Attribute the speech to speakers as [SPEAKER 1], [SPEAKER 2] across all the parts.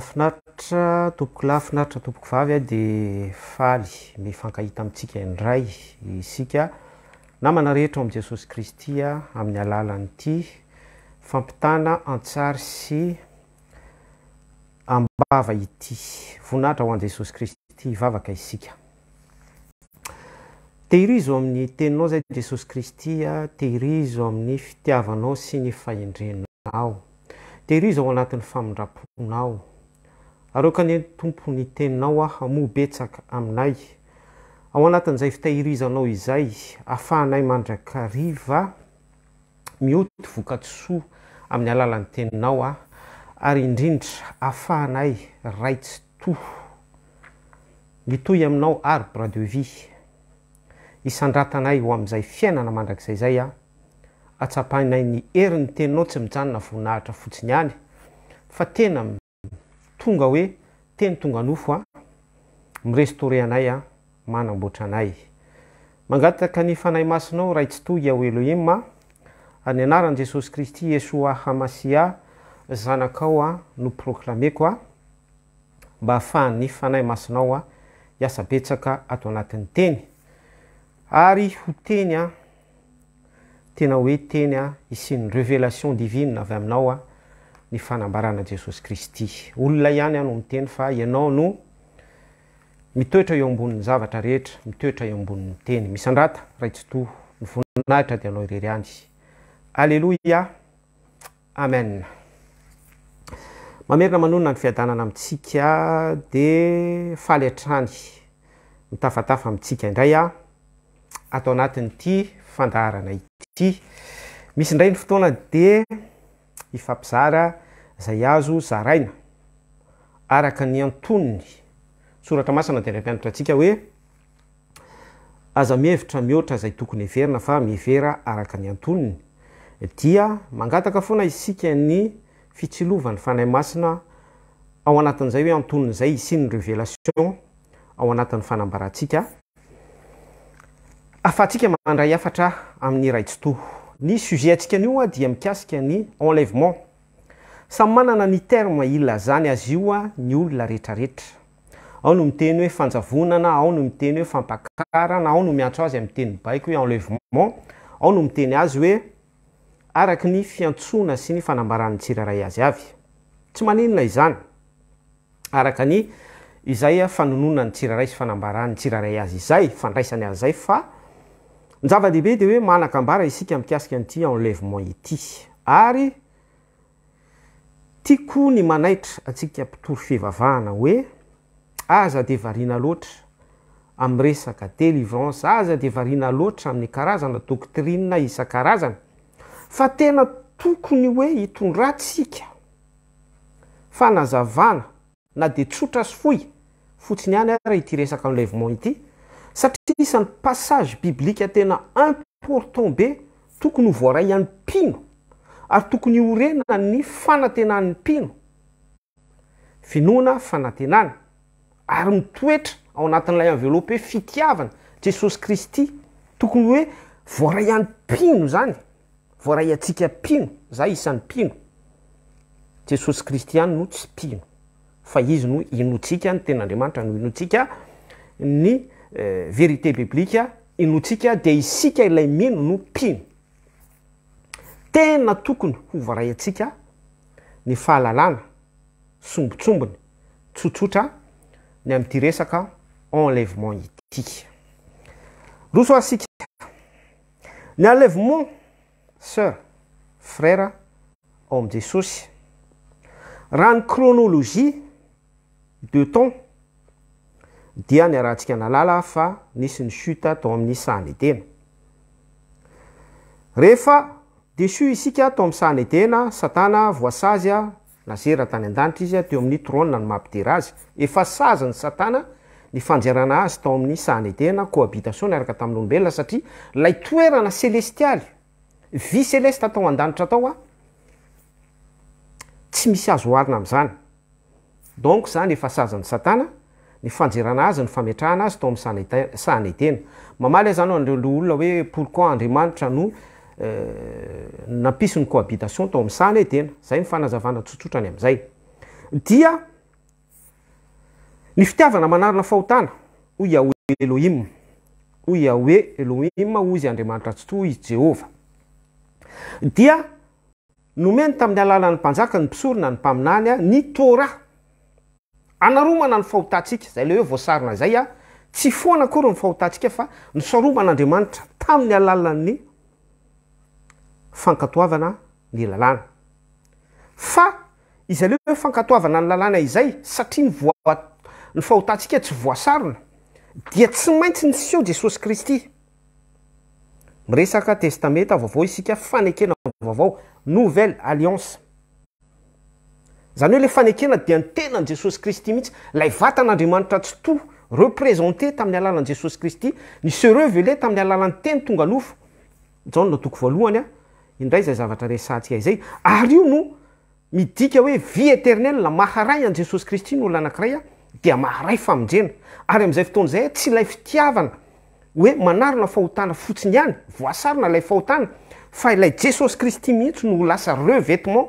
[SPEAKER 1] finatitra topokolah finaritra topoko vavy a de faly mi fankahita amitsika indray isika namana rehetrao am' jesosy kristya amin'ny alalan'ity fampitana an-tsary sy ambava ity voninahitra ho anjesosy kristy ivavaka isika tehirizo amin'ny teninao zay jesosy kristya tehirizo amin'ny fitiavanao sy ny faendrenao tehirizo ao anatin'ny famindra-ponao areokaney tompo ny teninao a amobetsaka aminay ao anatin'izay fitahirizanao izay afahanay mandrakariva mioty vokatssoa amin'ny alalan'nyteninao a ary indrindra ahfahanay raitsy toa mitoy aminao ar bras devis isandratanay hoam'izay fiainanamandrakzayzayatspahinayny eriny teninao tsy mijanona voninahitra fotsiny any fa tena am tonga hoe teny tonga nofo a mirestaure anay a manam-boatra anay mangataka ny fanay masinao ra itsitohya oeloimma any anaran' jesosy kristy e soa hamasia zanakao a no proklame koa mba ahafaha ny fanay masinao a hiasa petsaka ato anatin'ny teny ary ho teny a tena hoe teny a isin'ny revelation divinea avy aminao a y fanambarana jesosy kristy olona ihany any miteny fa ianao no mitoetra eo ambonin'ny zavatra rehetra mitoetra eo amboninnyteny misandatarah itsto nyonahitra de anaoreryayeoiaaeina nyiaana amitsika de faly atrany mitafatafa amitsika indrayaynna ity misy indray ny fotoana de ifampizara zay azo zaraina araka ny antoniny soratra masina de ndram-pianatra antsika hoe azamihevitra mihoatra zay tokony everina fa mievera araka ny antoniny dia mangataka foana isika ny fitsilovan'ny fanay masina ao anatin'izay hoe antoninyzay isiany revelation ao anatin'ny fanambarantsika afatsika maandray afatra amin'ny raytsitoh ny sujet antsika anyio a dia mikasika ny enlevement samy manana ny terme ila zany azy ioa ny olona retraretra ao no miteny hoe fanjavonana ao no miteny hoe fampakarana ao no miatso azy amyteny baiky hoe enlevement ao no miteny azy hoe araky ny fiantsona sy ny fanambaran'ny tsiraray azy ay nzava-dehibe de hoe manakambara isika mikasika an'ity enlevement ity ary tiako ny manaitra atsika mpitory fihvavahana hoe aza de variana loatra am'y resaka delivrance aza de variana loatra amin'ny karazana doktrinea isan-karazana fa tena tokony hoe hitondratsika fanazavana na de tsotra sy foy fotsiny hany aryh ity resaka enlevement ity satria isan'ny passage biblika tena important be tokony ho voaray any mpino ary tokony iorena ny fanatenan'ny mpino finoana fanatenany ary mitoetra ao anatin'n'ilay anveloppe hoe fitiavana jesosy kristy tokony hoe voaray an'ny pino zany voaray antsika mpino za isan'ny mpino jesosy kristy ihany no tsy mpino fa izy no inotsika ny tenyandriamanitra no inotsika ny Eh, vérité biblika ino tsika de isika ilay mino no piny tena tokony hova ray atsika ny fahalalàna sombotsombony tsotsotra ny am'diresaka enlevement itik rosoasika ny enlevement siur frèra ao am'jesosy raha n'ny chronologie de temps dia nyarantsika nalala fa nisy ny sta tao amin'ny sanena reefa desus isika ato am'y sahanedena satana voasazya ahtany andanitaeo ayybelnasa lay toerana selestialy vy selesty atao andanitra ataoa tsy misy azo harina am'zany donk zany efa sazany satana nyfanena azy ny fametrahana azy to amal anyredre olona oe por andramaitraoapisnyabitatiotoamseeaaysorayny eh, fitiavanamanarina fahotana oaoeloi oe loim oz andriamanitratoaje dia nomeny amin'ny alalan'ny mpanjaka ny mpisorona ny mpaminany a ny tora anaromana ny fahotantsika zay aleh hoe voasarona zay a ah, tsy foana akora ny fahotantsika fa ny saroman'andriamanitra tamin'ny alalan'ny fankatoavana ny lalàna fa izyle hoe fankatoavana ny lalàna izay satria nny fahotantsika tsy voasarona dia tsy maintsy ny syho jesosy kristy miresaka testameta vaovao isika fanekena vaovao nouvelle alliance zanyhoele fanekena de ny tenany jesosy kristy mihitsy lay vatan'andriamanitra tsyto reprézente tamn'ny alalanjesosy risty ny serevele tam'nyalaey no midika hoe vie eternela maharay anyjesosy risty no olla anakiraya maarayaeayazaytonzay tsy lay fitiavana oe manarona fahotana fotsiny any voasarina lay fahotana fa ilay jesosy kristy mihitsy no lasa revetement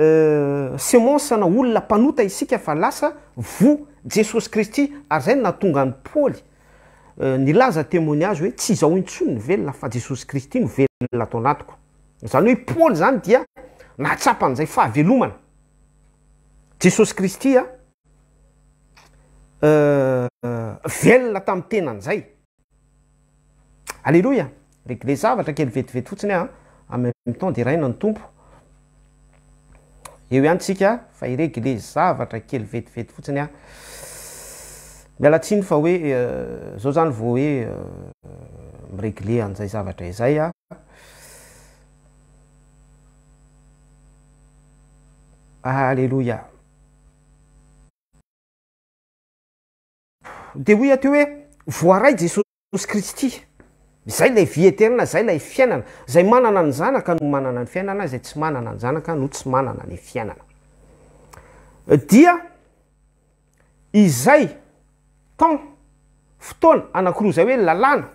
[SPEAKER 1] Euh, semencna olona mpanota isika fa lasa vo jesosy kristy ary zay no nahatonga ny paôly nilaza temoniazy hoe tsy izaho intsony ny velona fa jesosy kristy no velona atao anatiko zany hoe paôly zany dia nahatsapan'izay fahavelomana jesosy kristya velona tam' tenan'izay alleloia regle zavatra kely vetivety fotsiny a amem' euh, euh, ah, temps de raina ny tompo eo ihanytsika fa iregle zavatra kely vetivety fotsiny a miala tsiny fa hoe euh, zao zany vao hoe euh, miregle an'izay zavatra izay a halelouia de ho a ateo hoe voara jesosy kristy zay lay vi eterina zay lay fiainana zay manana ny zanaka noh manana ny fiainana zay tsy manana ny zanaka no tsy manana ny fiainana dia izay tamt fotoana anakoroa zay hoe lalàna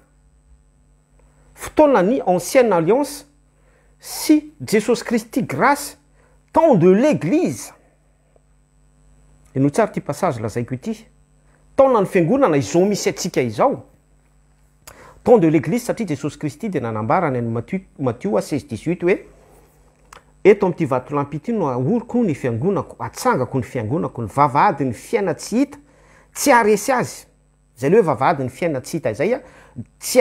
[SPEAKER 1] fotoana ny ancienne alliance sy jesosy khrist ty grace temp de l' eglise e noho tsara ty passage lazaiko ity taona ny fiangonana izao misy atsika izao temp de l'eglise satria jesosy kristy de nanambarany any matio a 6 hoe eto am'ty vato lampity no aoryko ny fiangonako atsangako ny fiangonako ny vava ady ny fiaina tsy hita tsy aresy azyadnyhtyy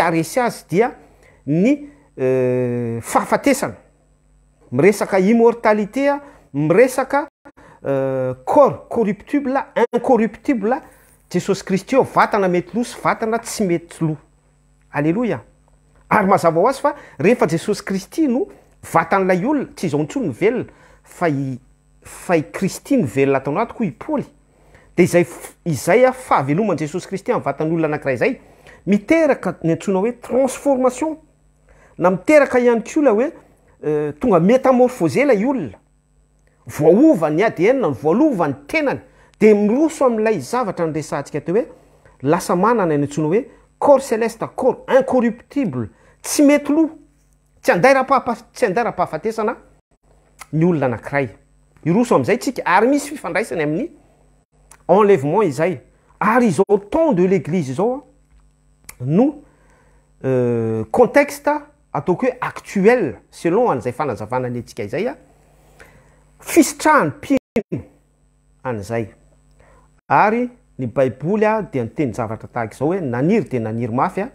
[SPEAKER 1] aesy az diayfhafaesana euh, miresaka imortalité miresa euh, orruptible incorruptiblea jesosy kristyo vatana mety lo sy vatana tsy mety loh aleloia ary mazava o azy fa rehefa jesosy kristy no vatan'lay olona tsy izao tsoy novelona aifa kristy no velona ataoahtoko paly de aynei iekanyatsna o transrmaion na miteraka ihanykna oe euh, tonga metamorfoze lay olona voaova'ny ad ny voalovany tenany de miroso amlay zavatra nrestsika t oelasaanana ny atsna oe corp celeste corp incorruptible tsy mety lo tyaaaatsy anday raha-pahafatesana ny olona anankiray iroso am'izay tsika ary misy fifandraisany amin'ny enlevement izay ary izao tem de l'eglise zaoa no euh, contexte ataoko hoe actuel selon an'izay fanazavana any antsika izay a fisitrahany pino an'izay ary ny baibolya de nyteny zavatra tahak zao hoe naniry de naniry mafy a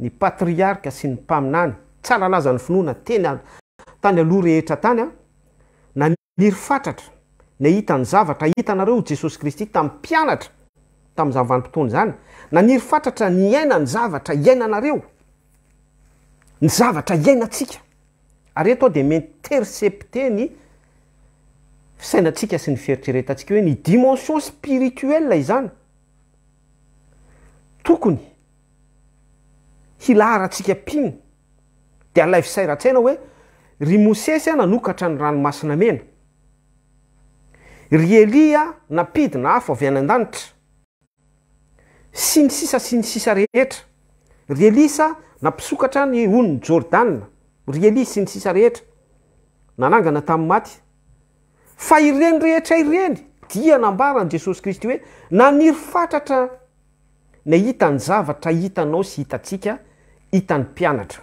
[SPEAKER 1] ny patriarka sy ny mpaminany tsara alazany finoana tany alo rehetra tany a naniry fatratra ny ahitany zavatra hitanareo jesos kristy tam'y mpianatra tamzavanympotoany zany nay a nne zr ina ary etao de mintercepte ny fisainatsika sy ny feritreretantsika oe ny dimension spirituelizany tokony hilaharatsika pino de alavisairaha-tsaina hoe ry mosesy nanokatra ny ranomasina mena ry elia napidy na afo avy any an-danitra si ny sisa siny sisa rehetra ry elisa nampisokatra ny onony jôrdana ry elia sy ny sisa rehetra nanangana tam'y maty fa irenirehetra ireny dia nambarany jesosy kristy hoe naniry fatratra ny hita ny zavatra hitanao sy hitatsika hitan'ny mpianatra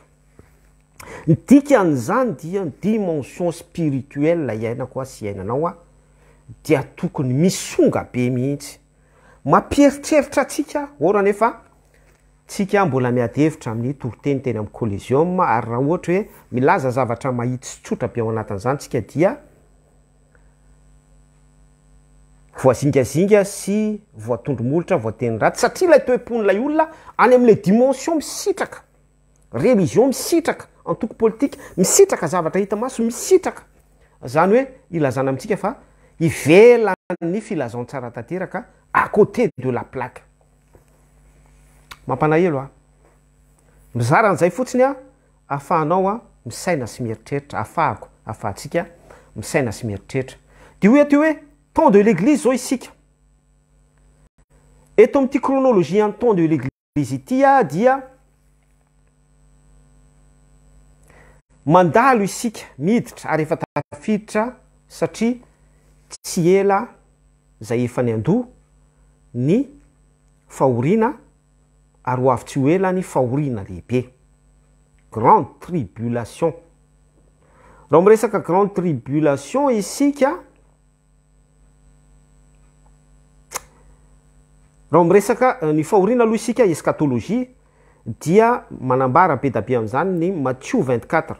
[SPEAKER 1] ny dikan' zany dia ny dimension spirituel la iaina koa sy iainanao a dia tokony misonga be mihiitsy mampieritreritra atsika ora nefa tsika mbola miadyevitra amin'ny toroteny teny ami'y côlesium ary raha ohatra hoe milaza zavatra mahita sytsotra be ao anatin'izany tsika dia voazingazinga sy voatondromolitra voateny raty satria lay teheponylay olona any amle dimension misitraka reliion misitraka atokopolitia misitraka zavatra hita maso misitrany oea amtska ya ôtéde laaay otsinyieireoteooe temp de l'eglise zao isika eto ami'ty khronôlojia an tem de l'eglise ity a ah, dia mandalo isika miditra ary efa tafiditra satria tsy ela zay efa ny andoha ny fahoriana ary ho avy-tsy ho ela ny fahoriana lehibe grande tribulation raho m'resaka grande tribulation isika ah, rho amresaka eh, ny fahoriana aloha isika eskatolojie dia manambara be dabe am'izany ny mathiou 24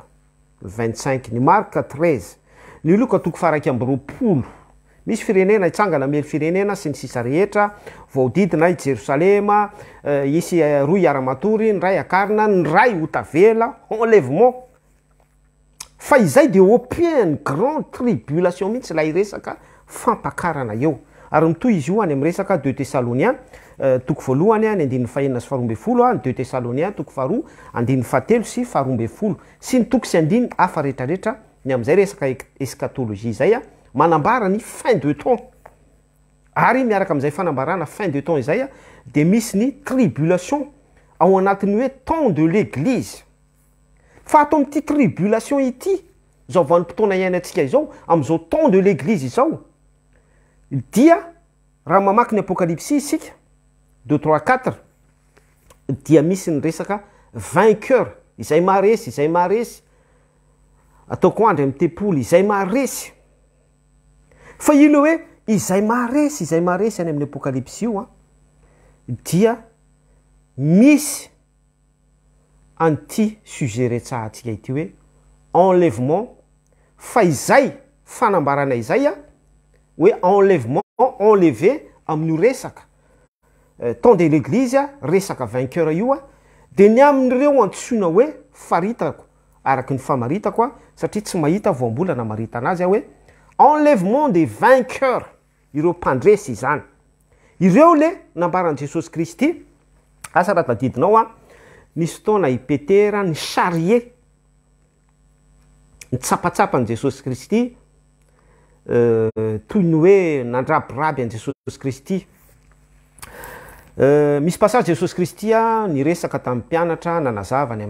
[SPEAKER 1] 25 ny marka 3 ny loka toko fahraiky amroapolo misy firenena itsangana mely firenena sy ny sisa rehetra vaodidina i jerosalema eh, isy eh, roy iaramatory ny ray akarina ny ray otavela enlevement fa izay de aupene grande tribulation mihitsy lahy resaka fampakarana eo ary mitoy izy io any am' resaka deux tessalonien euh, toko alohany aiy aeaahoboloeeietoaainae sarobs nyo aaany fin de temay miarakazayfaaaainetem ayde misy ny tribulation ao anatin'ny hoe tem de l'eglise fatao amty tribulation ity zao vaoan'ny mpotona iaina antsika izao am'zao tem de l'eglise izao dia raha mamaky ny apôkalipsie isika deu trois qtr dia misy ny resaka vainqueur izay maaresy izay maharesy ataoko andry am'ny tepoly izay maaresy fa i no ho hoe izay maaresy izay maharesy any amin'ny apôkalipsy io a ah. dia misy anti sugeretsahatsika ity hoe enlevement fa izay fanambarana izay a ah, oe enlevementt enleve amin'io resaka euh, temp de l'eglise a resaka vainqueur io a de ny amin'ireo antsoina hoe faritako araky ny famaritakoa satria tsy mahita voambola namarita anazy ah hoe enlevement de vaincueur ireo mpandresy izany ireo le nambaran' jesosy kristy asa raha tadidinao a nisy ftaona i petera ny charier ny tsapatsapan' jesosy kristy ny am'y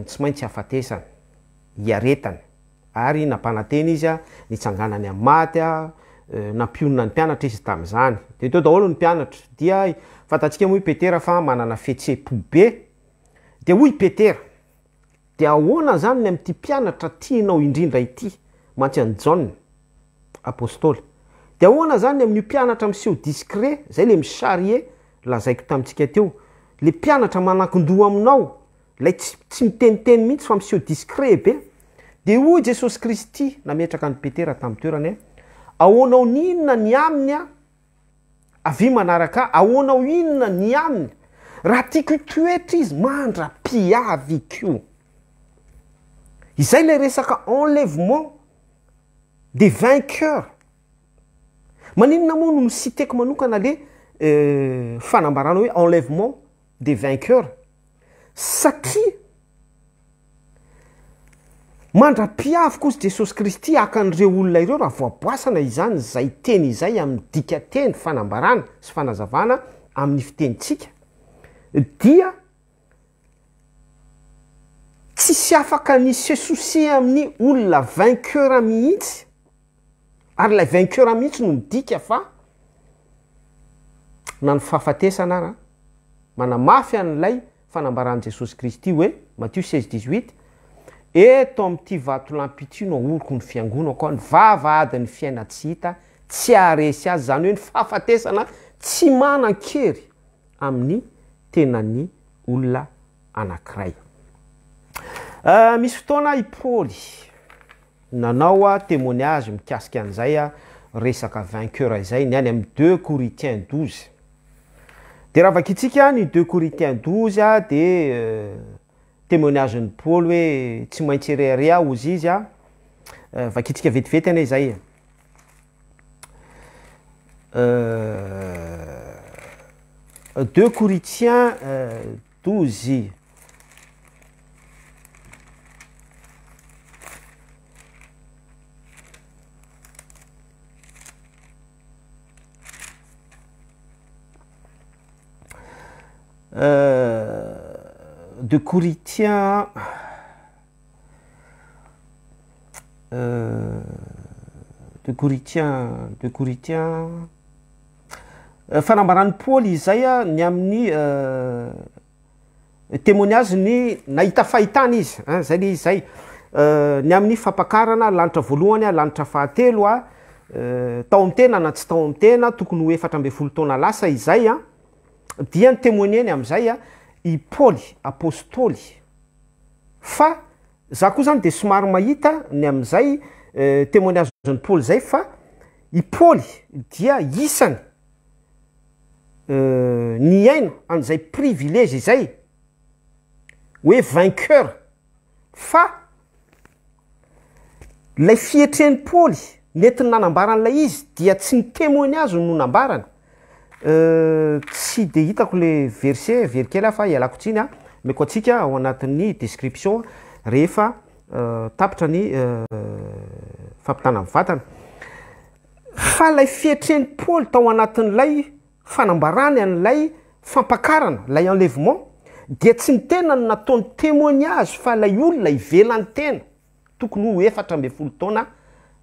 [SPEAKER 1] tsy maintsy aatesanyieyyaa izya ntangaanyamy maty a eh, napionina ny pianatra izy tam'zanydeteoloypianatra diafatatsika mopeteafa mananafetse pobe de hoy petera de ahoana zany ny am'nyty pianatra tianao indrindra ity mantsy any jan apôstôly de ahoana zany amin'i mpianatra miseho discret zay le micharier lazaiko tamtsika teo le mpianatra manakindoa aminao lay tsy miteniteny mihitsy fa miseho discret be de oy jesosy kristy nametraka nypetera tam toerany e. ahoanao ny inona ny aminya avy manaraka ahoanao inona ny aminy raha tiakoitoetra izy maandrapiavy ko izay le resaka enlevement de vainqeur maninona moa no ny siteko manokana ale euh, fanambarana hoe enlevement des vainqueur satria mandra-piavyko zy jesosy kristy aka n'ireo olona ireo raha voaboasana izany zay teny izay amin'ny dika teny fanambarana sy fanazavana amin'ny fitenitsika dia tsisy afaka ny sesose amin'ny olona vainceur mihitsy ary lay vainceura mihitsy no nydika fa na ny fahafatesana ara manamafy an'lay fanambaran jesosy kristy hoe matio 6 1i eto am''ty vato lampitrino oroko ny fiangona ko a ny vava adyny fiaina tsy hita tsy aresy azy zany hoe ny fahafatesana tsy mana n-kery amin'ny tenany olona anankiray euh, misy fotoana i paoly nanao a temoignage mikasika an'izay a resaka vanqeur zay ny any am'y deux corintien 1d de raha vakitsikany deux corintien 1d a de euh, temoignageny pôly hoe tsy maintsy rearia ozy izy a euh, vakitsika vetivety anay zay euh, dx corintien d Euh, de couritien euh, de couritien de couritien euh, fanambarany paôly izay a ny amin'ny temoiniage ny nahita fahitany izy e zay ne izay ny amin'ny fampakarana lanitra voalohany a ah, lanitra fahatelo a ah. tao am tena na tsy tao amtena tokony hoefatra ambe folo tona lasa izay a dia ny temoiny ainy am'izay a i paôly apostôly fa za koa zany de somaro mahita ny am'izay eh, temoignazony paôly zay fa i paôly dia isany eh, ny aina am'izay privilegy zay hoe vainkeur fa lay fietrehn'ny paôly nentiny nanambarana lay izy dia tsy ny temoignazon no nambarany Euh, ydeeeya euh, euh, lay fietreny paôly tao anatin'lay fanambarany an'lay fampakarana lay enlevement de tsy ni tenany nataony temoignagy fa lay olona ivelany tena tokony hoeatrame otaona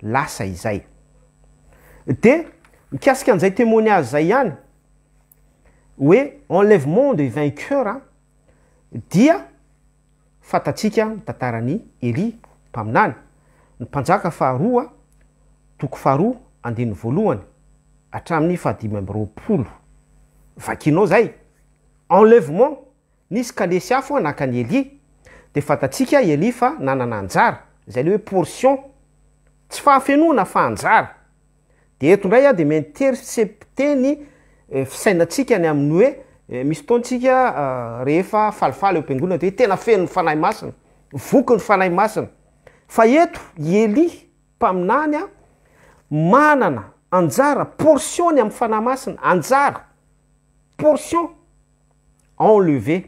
[SPEAKER 1] lasa izay de mikasika an'izay temoignagy zay hany oe enlevement de vainceur a dia fatatsiaka mitatarany elia mpaminany ny mpanjaka faharoa a toko faharoa andiny voalohany atramin'ny fahadimy am-byroapolo vakianao zay enlevement nisy kalesy a fo anakany elia de fantatsiaka elia fa nanana njara zay aleh hoe portion tsy fahafenoana fa anjara de eto ndray a ah, de mintercepte ny Eh, fisainatsika ny aminy hoe eh, misy ftontsika eh, rehefa falifaly eoampiangolnana ty hoe tena fenony fanahy masina vokony fanahy masina fa eto ieli mpaminany a manana anjara porsionny am'ny fanahy masina anjara porsion enlever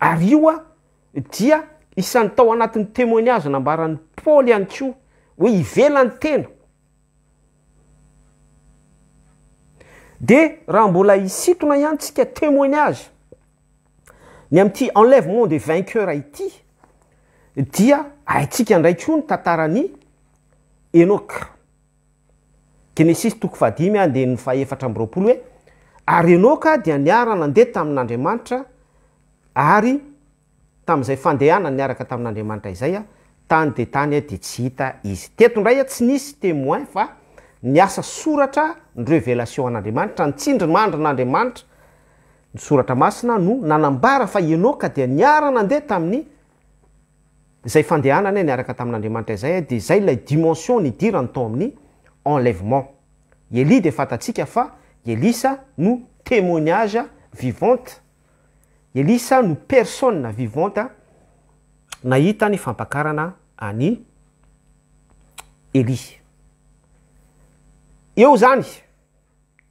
[SPEAKER 1] ary io a dia isan'ny tao anatin'ny temoignage nambaran'ny paôly any ko hoe ivelany tena de raha mbola isitona ihanytsika temoignaze ny am'ty enleve mont de vainceurity dia aitsika indray ko ny tantarany enoka genesis toko fahadimy a de nyfahefatra amroapolo hoe ary enoka de niaranandeha tamin'n'andriamanitra ary tam'izay fandehana niaraka tami'n'andriamanitra izay a tany de tany a de tsy hita izy tetondray a tsy nisy témoin fa ny asa soratra ny revelation an'andriamanitra ntsindry mandra n'andriamanitra y soratra masina no nanambara fa enao ka de niaranadeha tami'ny zay andeanan e, naraka tamin'n'andriamaitra zay de zay la dimension nydirany ton amin'ny enlevement eli defatatsika fa elisa no temoignage vivante elisa no persona vivant nahita ny fampakarana any eli eo zany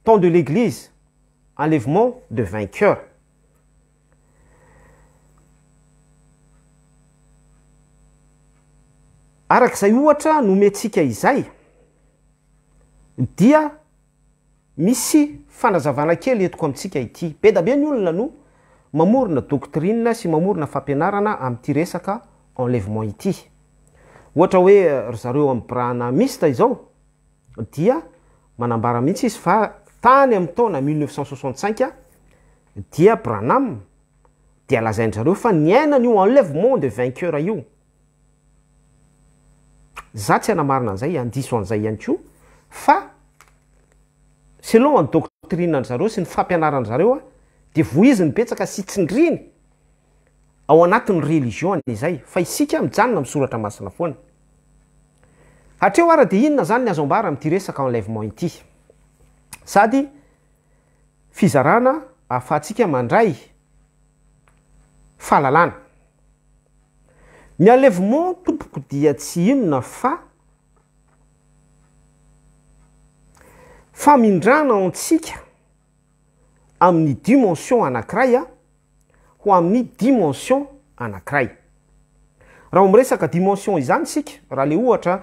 [SPEAKER 1] temp de l'eglise enlevement de vainqeur arak'izay ohatra no metsika izay dia misy fanazavana kely etiko amtsika ity be dabe ny olona no mamorona doktrinea sy mamorona fampianarana am'ity resaka enlevement ity ohatra hoe eh, zareo ami'y braana mista izao dia manambara mihitsy izy fa tany am'y taona mneuescn dia branam de lazain zreo fa ny ainanyio enlevement de vainceur io za tsy anaina anzay andisoan'zay any o fa selony doktrinen zareo sy ny fampianarany zareoa de vo izy nypetsaka sitsindriny ao anatin'ny relizion anzay fa isika mjanona msoratra masina foana hatreo ara de inona zany ny azo ambara amty resaka anlevement ity sady fizarana afaantsika mandray fahalalàna ny anlevement tompoko dia tsy inona fa famindrana antsika amin'ny dimension anank'iray a ho amin'ny dimension anank'iray raha o am'resaka dimension izany sika raha le ohatra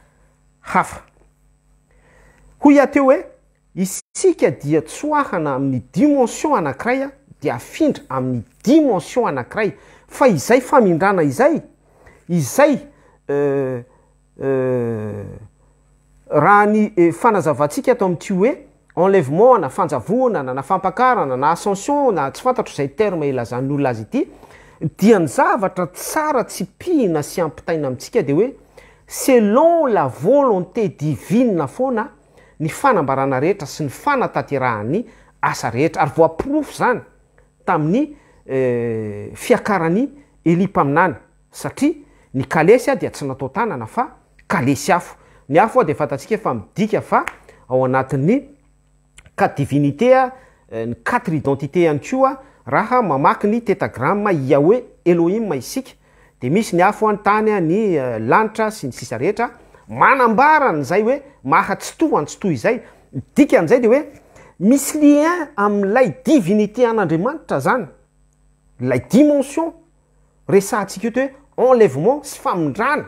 [SPEAKER 1] hafa hoy iateo hoe isika dia tsoahana amin'ny dimension anankiray a de afindra amin'ny dimension anankiray fa izay famindrana izay izay eh, eh, raha ny eh, fanazavantsika ato amty hoe enlevement na fanjavoanana na fampakarana na ascension na tsy fantatro zay terme elazahnyollo azy ity dia ny zavatra tsara tsy pihina sy ampitaina amitsika de hoe selon la volonté divinea foana ny fanambarana rehetra sy ny fanataterahany asa rehetra ary voapirofo zany tamin'ny eh, fiakaran'ny eliampaaminany satria ny kalesy a de tsy natao tanana fa kalesy afo ny afoa de fatatsika efa midika fa aat'ny ate divinité a eh, ny qatre identité ihany ko a raha mamaky ny tetagram ia hoe eloimm isika de misy ny afo any tanya ny e, lanitra sy ny sisa rehetra manambaranyzay oemahatsytoa an-tsyto izay dikan'zay deeisylin amlaydivinité an'andriamanitra zany lay dimension resa ntsika otoe enlement sy famindrana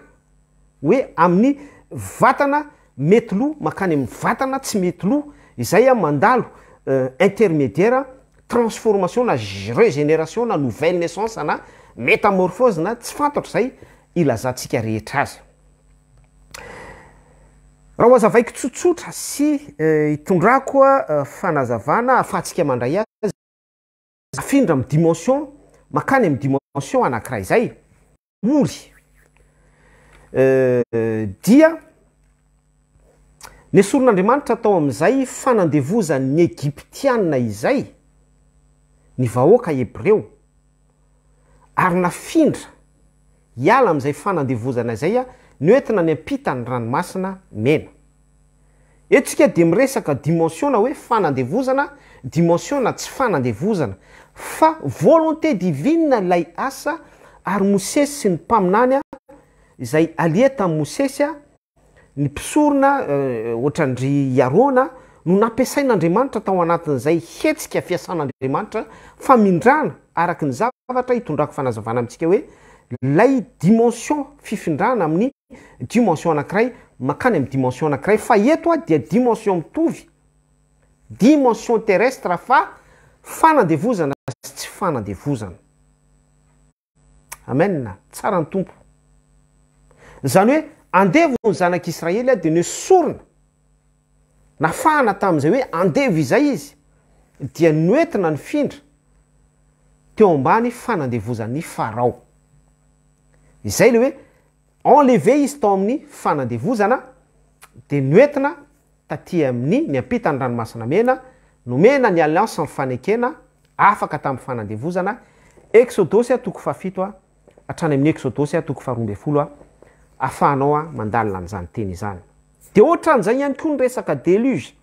[SPEAKER 1] oe amin'ny vatana mety lo makany amny vatana tsy mety lo izay a mandalo euh, intermediaire transformation na regenération na nouvelle naissance na metamorfozina tsy fantatra zay ilazantsika rehetra azy raha ho azavaiko tsotsotra sy eh, itondrakoa eh, fanazavana afahatsika mandray azy afindra am'y dimension mankany am'ny dimension anankiraha izay ory eh, dia ny asorin'andriamanitra atao am'izay fanandevozanny egiptianna izay ny vahoaka heb reo ary nafindra hiala am'izay fanandevozana zay a ny oetina ny ampitany ranomasina mena etsika de miresaka dimensiona hoe fanandevozana dimensiona tsy fanandevozana fa volonté divinia lay asa ary mosesy sy ny mpaminanya zay alieta amosesya ny pisorona eh, ohatranry iarona no nampiasain'andriamanitra tao anatin'zay hetsika fiasan'andriamanitra fa mindrano araky ny zavatra hitondrako fanazavana amitsika hoe lay dimension fifindrana amin'ny dimension anakiray mankany am'ny dimension anakiray fa eto a dia dimension mitovy dimension terrestre hfa fanandevozana sy tsy fanandevozana amenna tsarany tompo zany hoe andevo ny zanak'israely ao de ny hoe sorina nafahana tam'izay hoe andevo izay izy dia noetina ny findra teo ambany fanandevozan ny farao izay le oe enleve izy tao amin'ny fanandevozana de nyetina taty ami'ny ny ampitany ranomainaena nomena ny aliansefanekenaaak tayfanandeozaaexôdôsytoko faitayam'ôohaaa naye de ohatran'izay any koa ny resaka deluge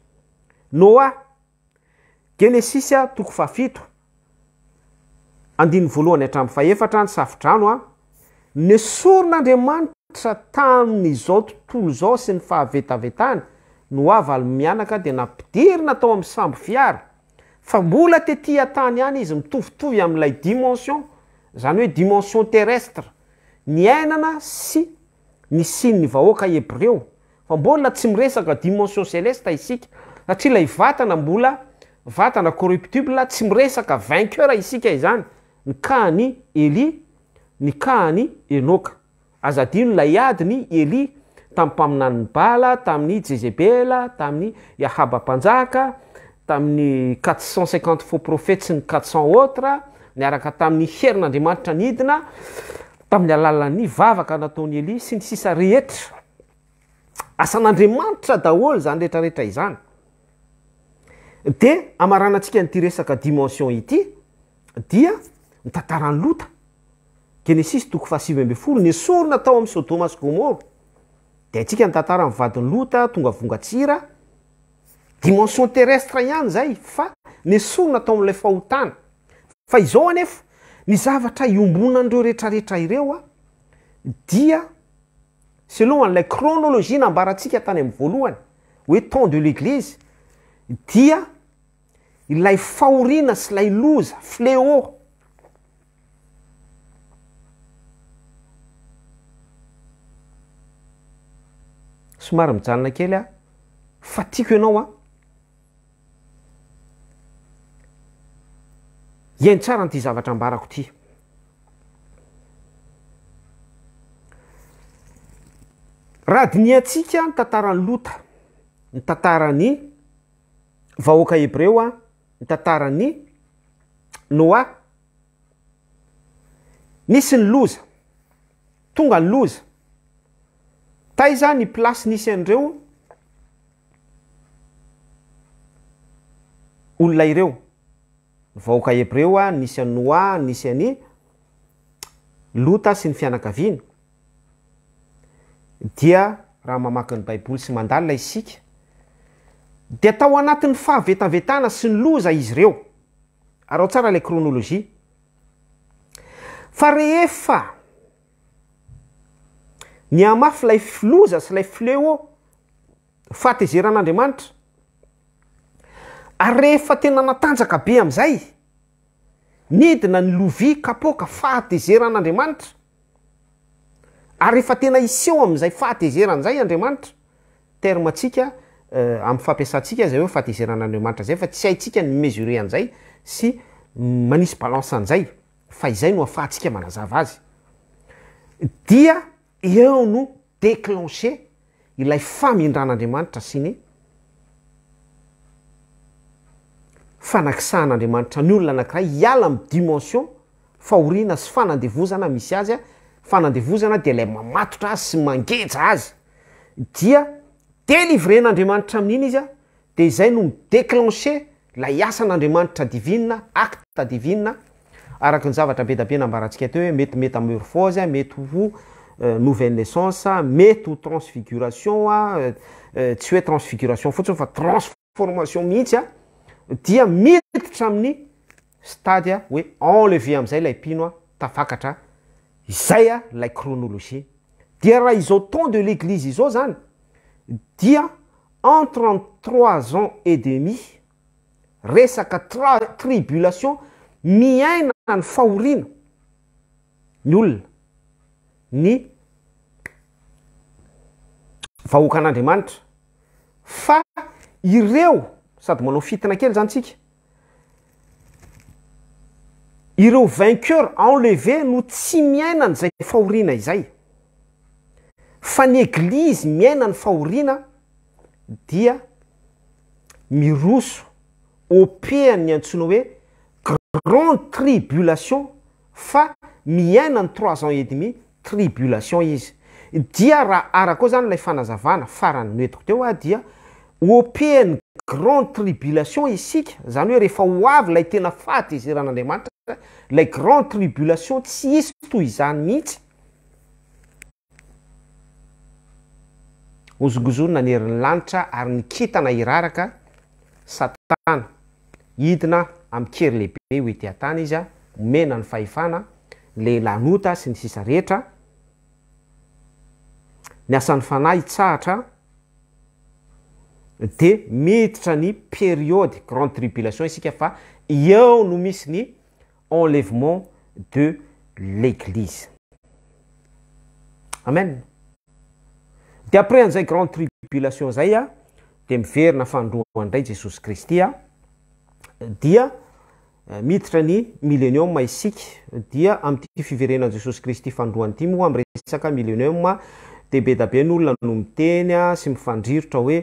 [SPEAKER 1] noa genesisy a toko fahfito andiny voalohany hatram faefatrany safidranoa nysoron'andrimanitra tanyizao tontolo zao sy ny fahavetavetany no aval mianaka de napidirna atao amy samb iaa fa mbola tetiatany any izy mitovitovy amlay dimension zany hoe dimension terestre ny nana sy nysinnyahoakaeefaboa tsy iee isika izany ny kahny eli ny kahny enôka azadino la adiny eli tamn'y mpaminanny bala tamin'ny jezebela tamin'ny ahabampanjaka tamin'ny ecat f profetsy ny cent tra yakta'yheinntnatao'yeli sy ny sisa reherandnitra daolo zany reraeeraiznatska tesakdimension itydia ny tantarany lota genesis toko fahaslo ny soronatao am sôo tômasy gomôro de atsika ny tantaravadiny lota tonga vongatsira dimension eestrean zay nlao ae ny zavatra iombonanreo reetrareetra ireoa dia selon alay ronôloie nambaraatsika tany am'yvoalohany oe tem de leglize dia ilay faorina sy lay loza flea somary mijalona kely a fa tiako anao a ihaino tsara noity zavatra ambarako ity rahadini antsika ny tantarany lota ny tantarany vahoaka hib reo a ny tantarany noa nisy ny loza tonga ny loza tayza ny plasy nisy an'dreo olonaireo nyvahoaka eby reo a nisy any noa nisy an'ny lota sy ny fianakavini dia raha mamaky ny baiboly sy mandalina isika de atao anatin'ny fahavetavetana sy ny loza izy ireo arao tsara lay krônôlôjia fa rehefa ny amafy lay filoza sy lay fleua fahatezeran'andriamanitra arehefa tena natanjakabe am'zay nyidina ny lovia kapoka fahatezeran'andriamanitra aefa tena iseho amzay fahaezeranzay andramanitratermetsikaam'ampatkazfaheaadmtrazay eh, fa tsy haitsika ny mesure anzay sy manisyalaseanzay fa izay no afahatsika manazava azy dia eo no declanche ilay famindran'andriamanitra sy ny fanakisahan'andriamanitra ny olona anakiray iala mdimension faorina sy fanandevozana misy azy fanandeozana de lay mamatotra azy sy mangeja azy dia delivren'andriamanitra amin'iny izya de zay no mideclanche lay asan'andriamanitradivia atdiviaaknrbe dae abaantsikateo hoe metimetamero mety ho Euh, nouvelle naissance metyho transfiguration a tsy hoe transfiguration fotsiny fa transformation mihintsy a dia miditra amin'ny stadya hoe enlever am'izay lay pino a tafakatra izay a lay chronolojie dia raha izao temp de l'eglise izao zany dia en trente trois ans et demi resaka ta tribulation miaina ny fahorino ny olona ny vahoaka an'andriamanitra fa ireo sady manao fitina kely zany tsika ireo vainqeur enleve no tsy miainanyzay fahoriana izay fa ny eglise miaina ny fahoriana dia miroso opean ny antsoina hoe grande tribulation fa miaina ny trois ans et demi tribulation izy dia raha ara koa zany lay fanazavana farany netiko teo a ah, dia opehany grande tribulation isika zany hoe rehefa ho avy lay tena faty izyran'andriamanitra lay grande tribulation tsy isy toy izany mihitsy ozongozony nanyeriny lanitra ary nikintana iraraka sattana idina amkery lehibee hoe ti an-tana izya ah, mena ny fahefana la lanota sy ny sisa rehetra ny asan'ny fanahy itsahatra de miditra ny période grande tribulation isika fa eo no misy ny enlevement de leglise ame de après a'izay grande tribulation zaya de miverina fandroaany ndray jesosy kristya dia eh, miditra ny millenium isika dia am'ty fiverenan jesosy kristy fandrohan'ny ty moa am'resaka millenium de be dabe ny olona no miteny a sy mifandrirotra hoe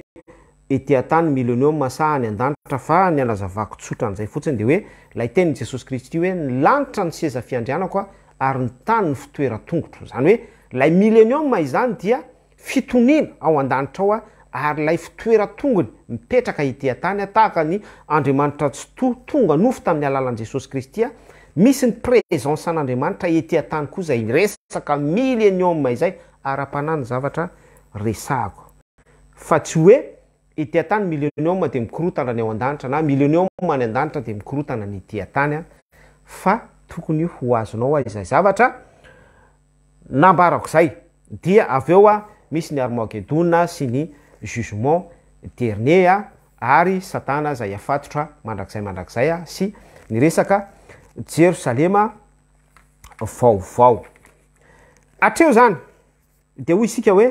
[SPEAKER 1] itatany millenumasahany andanitra fa e, ny alazavakotsotran'zay fotsiny de oelaytenjesosykristyhoe nlanitra ny sezafiandrianakoa aryny tanyny fitoeratongotro zany oe lay milleniumaizany dia fitonina ao andanitraao a ary lay ftoeratongony mierakatntanytahakany adramantra tsytotonga nofo tamin'ny alalan'n'jesosy kristy a misy ny présensen'andriamanitra etntany ko zay resaka milleniumyzay ara-pahnany zavatra resahko fa tsy hoe itiantany milioneom de mikoro tanany aoadanitana ilinemany dta de miorotananytany fa tokony hoazonao azay zavatra nambarako zay dia av eo a misy ny armoigedona sy ny jugement derne a aryatanazay atotrmandrakzayandrakzay sy ny resaka jerosalema vaovao atreo zany de hoy isika hoe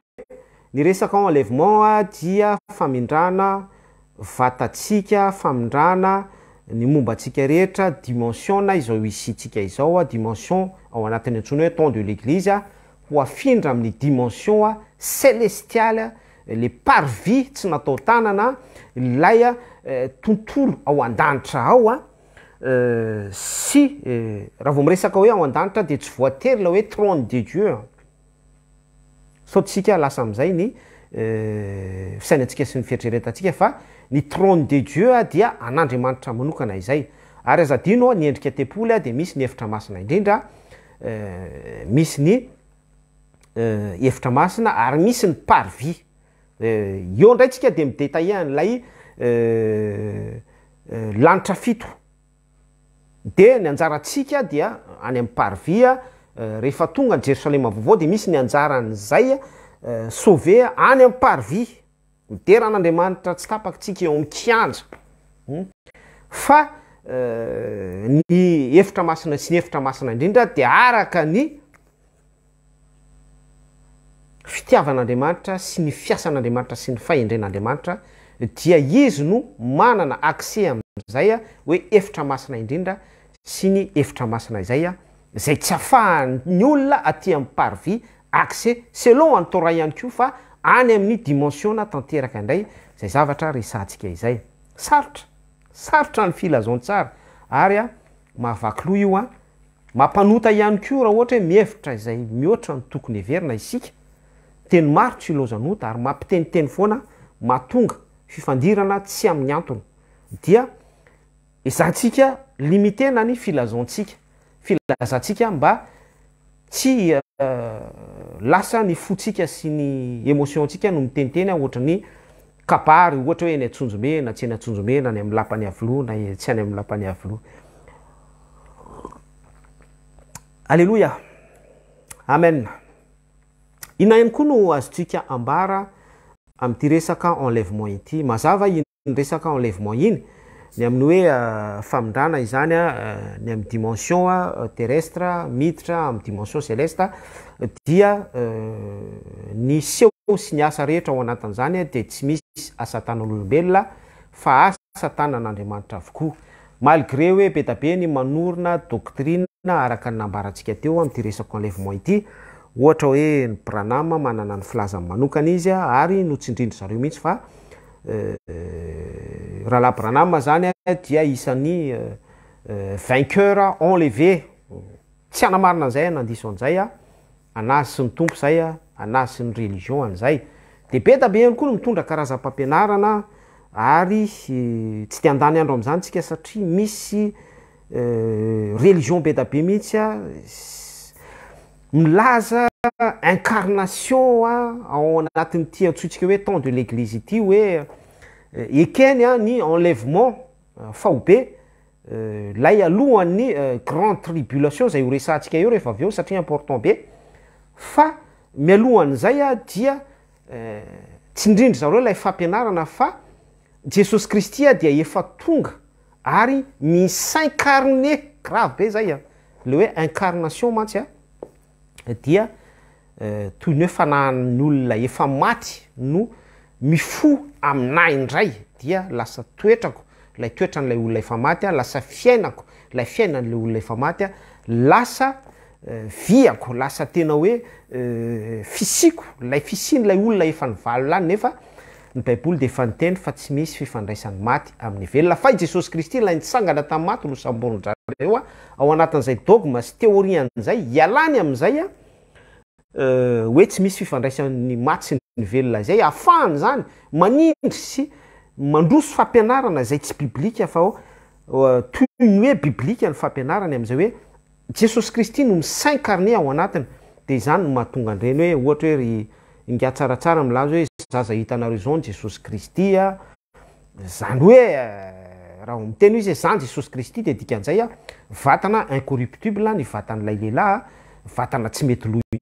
[SPEAKER 1] ny resaka enlevementa dia famindrana vatatsika famindrana ny momba tsika rehetra dimension na izao isi tsika izaoa dimension ao anatiny antsony hoe tom de l'eglisea hoafindra amin'ny dimensiona celestiale le parvi tsy natao tanana laytontolo eh, ao aanitra ao a eh, sy eh, aha vao mresak oe aaara de tsy voatel oe trone de dieu sotsika lasa amzay ny eh, fisainy ansika sy ny fiertreretatsika fa ny tro de dieu a dia anandriamanitra manokana izay ary azadino nyendrika tepoly de misy ny eitra masina idrindra eh, mis y eitra eh, masina ary misy ny parvy eo indray tsika de midetain'lay lanitra fito de ny anjarantsika dia any am'y parvy a Eh, ehefatonga ny jerosalema vaovao de misy ny anjaran'zay eh, sve any am'yparvi mderahan'andriamanitra tsy tapaktsika eo am' kianjo hmm? fa eh, ny etraasia sy ny etra masina indrindra de araka ny fitiavan'adramanitra sy ny fiasan'adramantra sy ny faendren'adriamanitra dia izy no manana ace ami'zaya hoe efitra masina indrindra sy ny efitra masina izay zay tsy afaha ny olona aty amy parvi aes selon antraihanyko ayaynyo iomampanota iany ko raha ohatra ho mihevitra zay mihoatra ny tokony everina isika teny maro tsy ilozanota ary mampiteniteny foana matonga fifandirana tsy ami'ny antona dia izantsika limitena ny filazantsika filazantsika mba tsy euh, lasa ny fotsika sy ny émotion tsika no miteniteny a ohatrany kapary ohatra hoe eny antsonjome na tsy any antsonjomeh na any am' lapany avolo na tsy any am'y lampany avolo alleloia amea inainy koa no azotsika ambara am'ty resaka enlevement inity mazava iny resaka enlevement iny ny amin'ny hoe ah, famindrana zanyny amydimensionteestremitra ah, ami'ydmension elestedia eh, ny ah, eh, eh, seo sy ny asa rehetra aoanatin'zany de tsy misy asatanalolobelona fa asatanan'andriamanitra avokoamalgre oe betabe ny manoronadtrin arak ambaransikateo yeelevementeanamanananylazamanokana izy ary no tsindrindry zareo mihitsy fa Eh, eh, rahalahbranam zany a dia isan'ny eh, vainceur enleve tsy anamarina an'izay nandiso an'izay a anazy sy ny tompo zay a anazy sy ny religion an'izay de be dabe ihany koa no mitondra karazam-pampianarana ary tsy de an-dany andro am'izany tsika satria misy religion be da be mihitsy a milaza incarnation a aoanatin'n'ty antsoitsika hoe temps de leglisety oe eh, ekeny a ny enlevement eh, fa obe eh, lay alohan'ny grande triblation zay orentsika o rehea aeo satriaimportant be fa mialohan' zay a dia tsiindrindry zareo lay fampianarana fa jesosy kristy a dea efa tonga ary mi cint carne grave be zaya le hoe incarnation mantsya dia Eh, toyny hoe fanahany olona efa maty no mifo aminaindray dia lasa toetrako lay toetran'lay olona ea maty lasa fiainakolayfiaia'l oloaamaty lasa viako lasa tena hoe eh, fisiko lay fisiny lay olona efa nyvalolanynesdanyyvelona fa i jesosy kristy lay nitsangana tam'y maty losamborondraeoa ao anatin'n'izay dogmas teorianzay ialany am'izaya Eh, oe tsy misy fifandraisan'ny mat sy ny velona zay afahany zany manindry sy mandoso fampianarana zay tsy bibika fatny hoe biblika ny fampianarany am'zay oe jesosy kristy no micinq carne ao anatinyde zanyomahaongareyoeoohiaaoyjesoityyoeahoamteny oizy zany jesosy kristy eh, de dikaanzayavatana incorruptible ny vatan'nylaylehilahya vatana tsy mety loh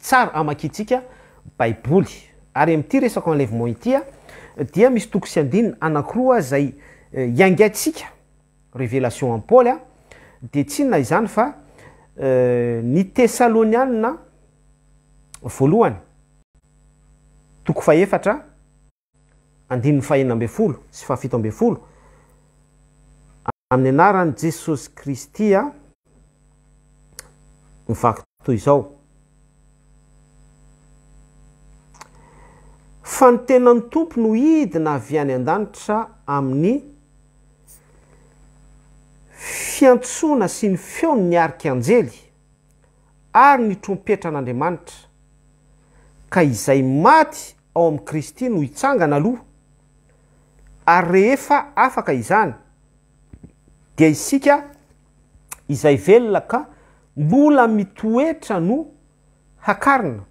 [SPEAKER 1] tsara amakitsika baiboly ary am'ty resako enlevement ity a dia misy toko sy andinina anakiroaa zay eh, iangatsika revelation am paly a de tsy nona izany fa eh, ny tessalonianna voalohany toko faefatra andin'ny fahena ambe folo sy fahafito ambe folo amin'ny anaran' jesosy kristya mivaky toy izao fa ny tenany tompo no idina avy any an-danitra amin'ny fiantsoana sy ny feony ny arikyanjely ary ny trompetra an'andriamanitra ka izay maty ao amin'ny kristy no hitsangana aloha ary rehefa afaka izany dea isika izay velona ka mbola mitoetra no hakarina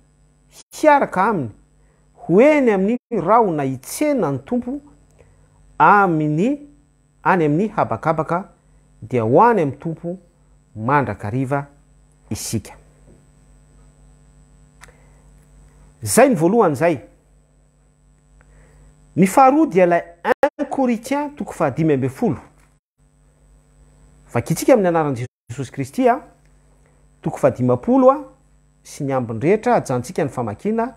[SPEAKER 1] hiaraka aminy hoeny amin'ny raho na hitsena ny tompo aminy any amin'ny habakabaka dia ho any amn'ny tompo mandrakariva isika zay ny voalohany zay ny faharoa dia ilay un corintien toko fahadimy ambe folo va kitsika amin'ny anaran' jesosy kristy a toko fahadimapolo a sy ny ambin-drehetra ajantsika ny famakina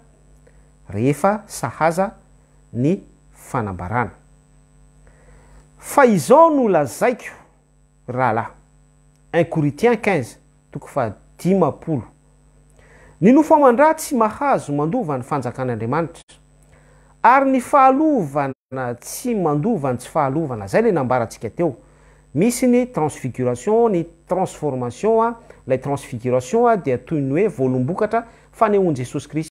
[SPEAKER 1] a izao no lazaiko rahalay ny nofomandra tsy mahazo mandova n'ny fanjakan'andriamanitra ary ny fahalovana tsy mandovany tsy fahalovana zay le nambarantsika teo misy ny transfiguration ny transformation a ah, lay transfiguration a ah, di toyny hoe voalombokatra fa nyhon'jesosy krist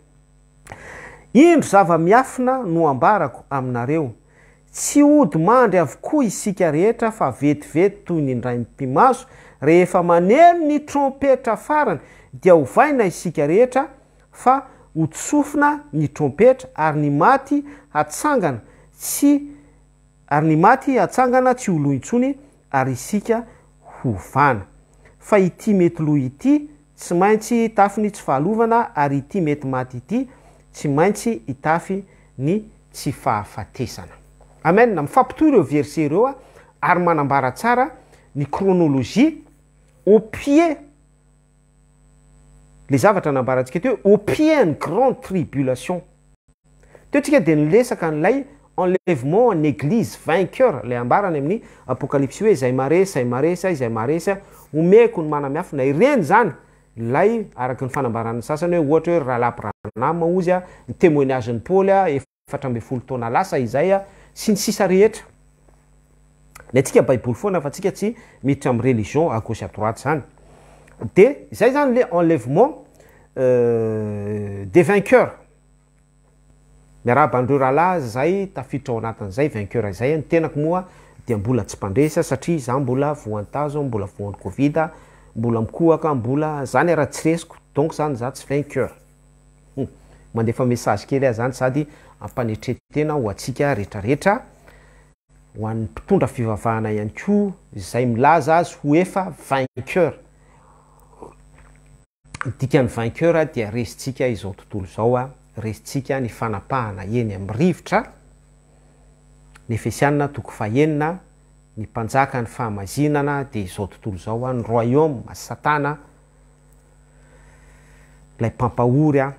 [SPEAKER 1] indro zava-miafina no ambarako aminareo tsy ody mandry avokoa isika rehetra fa vetivety toy nyndray mmpimazo rehefa manemy ny trompetra farany dia hovaina isika rehetra fa hosofina ny trompetra ayary ny maty atsangana tsy ho lointsony ary isika hovana fa ity mety loh ity tsy maintsy tafiny tsy fahalovana ary ity mety maty ity tsy maintsy hitafy ny tsy fahafatesana amena mfampito ry eo verse reo a ary manambara tsara ny kronôlojie au pie le zavatra nyambarantsika te hoe au pie any grande tribulation teotsika de nylesaka n'lay enlevement any eglise vainceur lay ambarany amin'ny apokalypsy hoe zay maresay maresa izay maresa homeiko ny manamihafina ireny zany arak nyfnambarany sasanyhoe ohatra hoerahalapranam ozya ny temognageny pôlya efatra ambe folo tonalasazaysy ny ekt miitra am'eoseeleementdeaieriaanreo ahazaytafiditra ao anatin'zay vaineur zay ny tenako moa de mbola tsy mpandresa satria za mbola vohan'nytazo mbola vohan'ny kovida mbola mikohaka mbola zany e raha tsy resiko donc zany za tsy vainceur hmm. mandefa message kely ah zany sady ampanetrety tena ho atsika rehetrarehetra ho anny mpitondra fivavahana ihany koo zay milaza azy ho efa vainceur dikan'ny vainceur dia resitsika izao tontolo zao a resitsika ny fanapahana eny ami'nyrivotra nefasianina toko faenina ny mpanjaka ny fahamazinana de zao tontolo zao a ah, ny royaume satan lay mpampahorya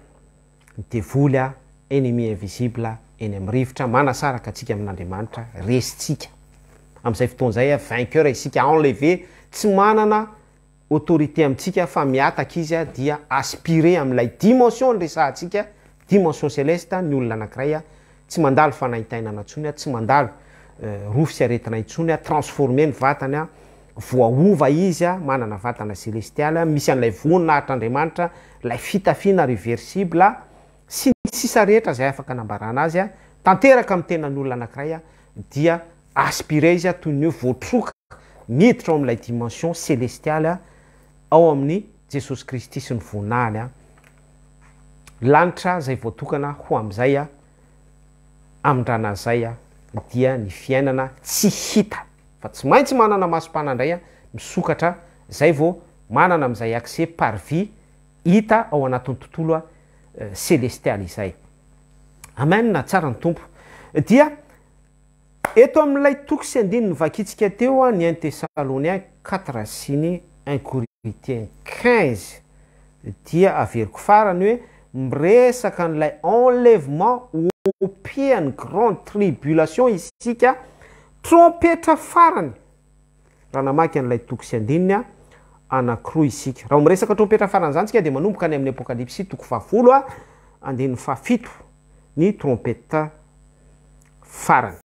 [SPEAKER 1] devoly a nemi inviible enyamivotramanasaak tsikaai'aaterea atsa nsio dimensio est ny olona anakiraya ah. tsy mandalo fanaitainanantsony a ah, tsy mandalo Eh, rofosy aretina intsony a transforme ny vatanya voaova izya manana vatana celestialy misy an'lay vonynahatr'andriamanitra lay fitafiana reversible sy y sisa ehetra zay afak nambaranazya tanteraka am'tenanyolona anakiraya dia aspire izy atony eo voatroka miditrao amlay dimension celestialya ao ami'yjesosy risty sy ny voninahanyai zay voaokana ho amzaya amdranay zaya dia ny fiainana tsy hita fa tsy maintsy manana maso-pana indray a misokatra zay vao manana am'izay acces parvis hita ao anatin'ny tontolo a eh, celestialy izay amanina tsara ny tompo dia eto amin'ilay toksy andinyny vakitsika teo a ny in thessalonian qatrasiny incoritien qui dia averiko farany hoe miresaka n'lay enlevement opeany grande tribulation isika trompetra farany raha naay 'lay tokosy adinya anakiro isika rah iresakatrompetra faranyzany tsia de manomboka ny ami'ny apoalypsi toaaan'y afi ny trompeta aany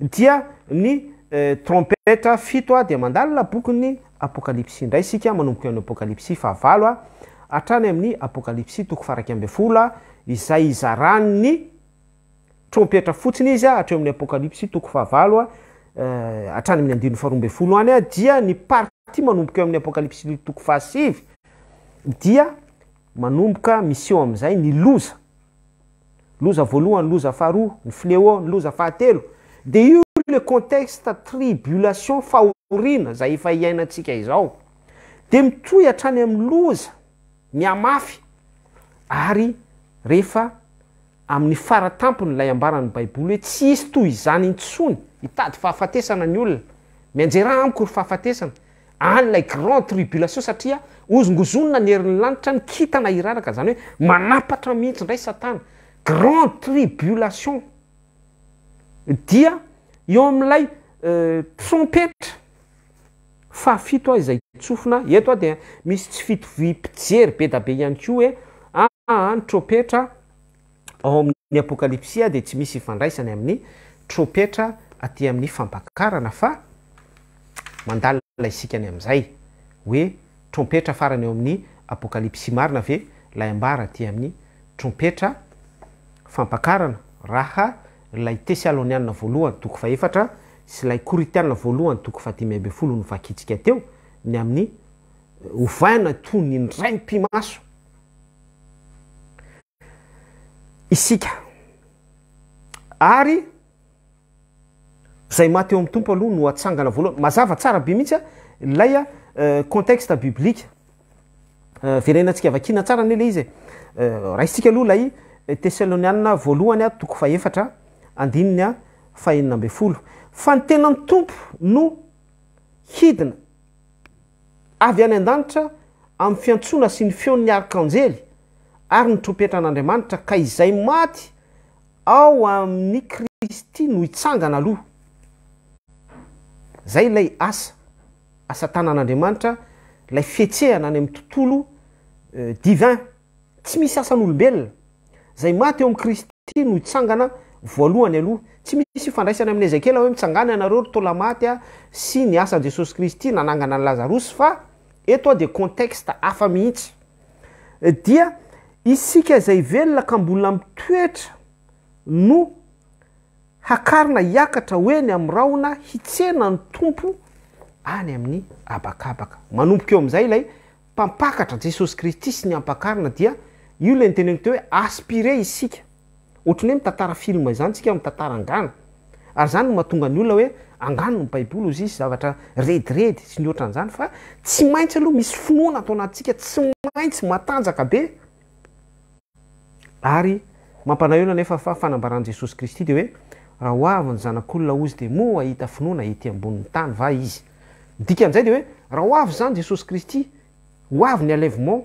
[SPEAKER 1] dia ny eh, trompeeta fitoa de mandaina boky ny apokalypsi indray sika manomboka amin'ny apokalypsi fahavalo a atrany amin'ny apokalipsy toko faraky ambe foloa izay izaranny trompetra fotsiny izy a atro amin'ny apokalpsy toko fahavaloa eh, atrany ami'ny andin faroaefolo anya dia ny parti manomboka eo am'ny apoalpsto aombok miseo azay ny oz loza valohan lozafahro ny fle y loza fahatelo de io le contexte triblation faorina zay efa iainatsika izao de mitoy atrany am'y loza myamafy ary rehefa amin'ny faratampony lay ambaran'ny baiboly hoe tsy isy toy izany intsony hitady fahafatesana ny olona mianjeraha amiko ry fahafatesana any lay grande tribulation satria ozongozonona ny herin'ny lanitra ny kintana iraraka zany hoe manapatra mihitsy indray satana grande tribulation dia eo am''ilay euh, trompetre fafito ah izay tsofina eto a de misy tsy fito mpijery be da be ihany ko hoe aa ah, ah, ny trompetra ao aminny apokalypsia de tsy misy ifandraisany amin'ny trompetra aty amin'ny fampakarana fa mandalila isikany am'izay hoe trompetra afarany eo amin'ny apokalypsi marina ave lay ambara aty amin'ny trompetra fampakarana raha lay tesalonianna voalohany toko fa efatra sy lay koritianina voalohany toko fahadimy ambe folo ny vakitsika teo ny amin'ny eh, ovaina to nyndray mpimaso ay zay mat eo am'ny tompo aloha no atsangana voalohany mazavatabe mihitsy layaontetabibkavenatsia vina ayle izye raha isika aloha laytessaloniaa eh, voalohany a toko faefatra andininy a fahenina ambe folo fa ny tena ny tompo no hidina avy any an-danitra amin'ny fiantsoana sy ny feon'ny arik'anjely ary ny trompetran'andriamanitra ka izay maty ao amin'ny kristy no itsangana aloha zay lay asa asatanan'andriamanitra lay fihetrehana any am'ny tontolo euh, divin tsy misy asan'olombelona zay maty ao am'ny kristy no itsangana voalohany aloha tsy misy fandraisany amin'ny ezekelahoe mitsangana ianareo tolamaty sy ny asanjesosy kristy nanagana anylazaros fa etoao de context afa mihitsy dia isika zay velona kambola mitoetra no hakarina iakatra hoeny amyraona hitsena ny tompo any ami'ny abakbakamanomboka eo a'zaylay ampakatra jesosy kristy sy ny ampahkarina dia iola nteney tehoe aspire isika ohatrany hoe mitantara filmazany tsika mitantara angano ary zany n mahatongany olona hoe anganonny baibl ozy izy zavatra rediredy sy noatran'zany fa tsy maintsy aloha misy finoana atao anattsika tsy maintsy matanjaka beyampaay oonanefafafanambaranjesosy kristy deoeah oavny zanak'olona ozy de moahita finoana ity ambonin'ny tany va izy dikan'izay dehoe raha o avy zany jesosy kristy hoavyny alevement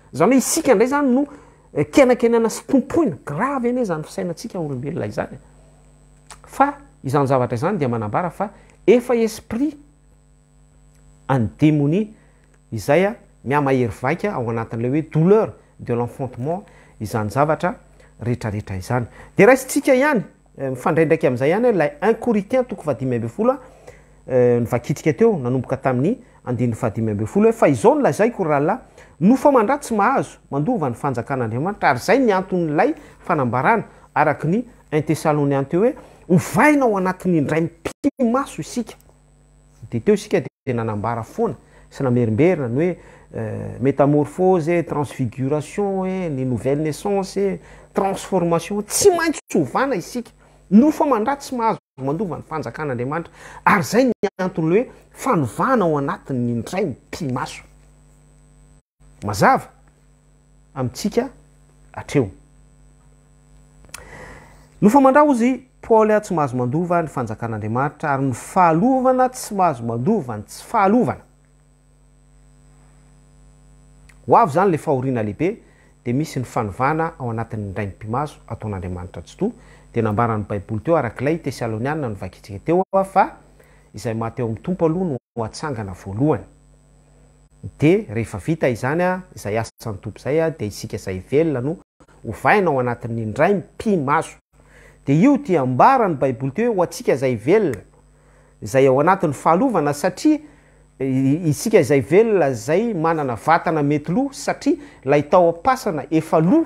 [SPEAKER 1] zany hoe isika indray zany no eh, kenakanana spompoina grave anyzanyfisainatsiaolobeaza esprit an demoni izay a miamahery vaika ao aa'lay oe erdelenteetizyde a sitsika eh, ihany iadraydraika amzay any la un coritien to ia ola nyvakitsika teo nanomboka tamin'ny afahadabfolo he fa izao ny lazayko rahalahy nofa mandra tsy mahazo mandova 'ny fanjakan'andriamanitra ary zay ny anton'nlay fanambarana araky ny in tessalonianteo hoe ovaina ao anatin'nyindray mipi maso isika de teo isika de nanambara foana sy namerimberina ny hoe eh, métamorfose transfiguration ny eh, nouvelle naissance eh, transformation tsy maintsy syovana isika nofa mandratsy mahazo mandovany fanjakan'andriamanitra ary zay ny anton'le hoe fanovana ao anatin'ny ndray ny mpimaso mazava amitsika atreoy nofa mandraho izy paoly a tsy mahazo mandova ny fanjakan'andriamanitra ary ny fahalovana tsy mahazo mandovany tsy fahalovana ho avy zany le fahoriana lehibe de misy ny fanovana ao anatin'ny indray 'ny mpimaso ataon'andriamanitra tsy to tenambaran'ny baiboly teo araklay tessaloniana no vaktsika teo a fa izay mateo am'nytompo aloh no atsangana voalohanydeehe zanyzay asn'nytompozay de isikazayennoina ao anatin'yndray mpimaso de io ti ambarany baiboly teo he ho atsika zay velona zay ao anatin'ny fahalovana satria e, isika izay velona zay manana vatana mety loh satria laitao apasana efa loh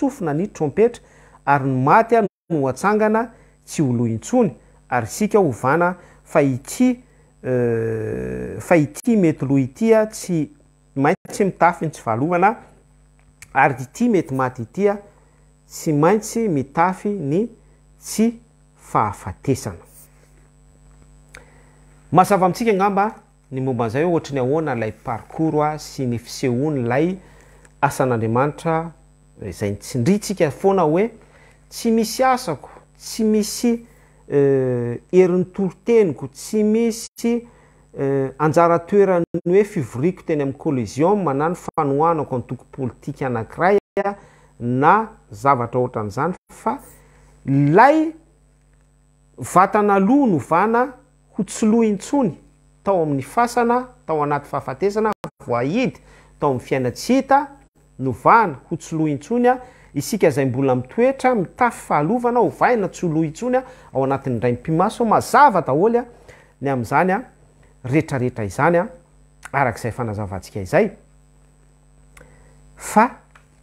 [SPEAKER 1] sofina ny trompetra ary ny maty ny an-tsangana tsy ho lointsony ary sika hovana faifa eh, iti mety lohitiaatsy miafyny tsy ahaovana ay iti mety maty itia tsy maintsy mitafy ny tsy ahaeaha amitsika amba ny omban'zay o ohat 'nyahoana layparkoura sy ny fisehonylay asan'n'andramanitra zay ntsindritsika foana hoe tsy misy asako tsy misy eh, erin'ny toroteniko tsy misy eh, anjara toeranny hoe fivoriko teny am'y kôleziom mana ny fanohanako n toko politika anankiraya na zavatra ohatran'izany fa lay vatana loh novana ho tsilo intsony tao amin'ny fasana tao anaty fahafatesana voaidy tao amn'ny fiainatsyhita novana ho tsolohintsony a isika zay mbola mitoetra mitafy fahalovana hoaina tsoitsonyoaa'ayyyya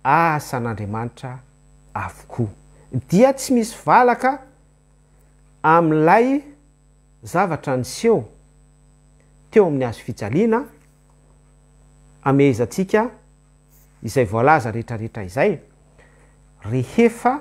[SPEAKER 1] asan'andriamanitra avoko dia tsy misy valaka amlay zavatra ny seo teo amin'ny azo fijaliana amezatsika izay vola za rehetrarehetra izay rehefa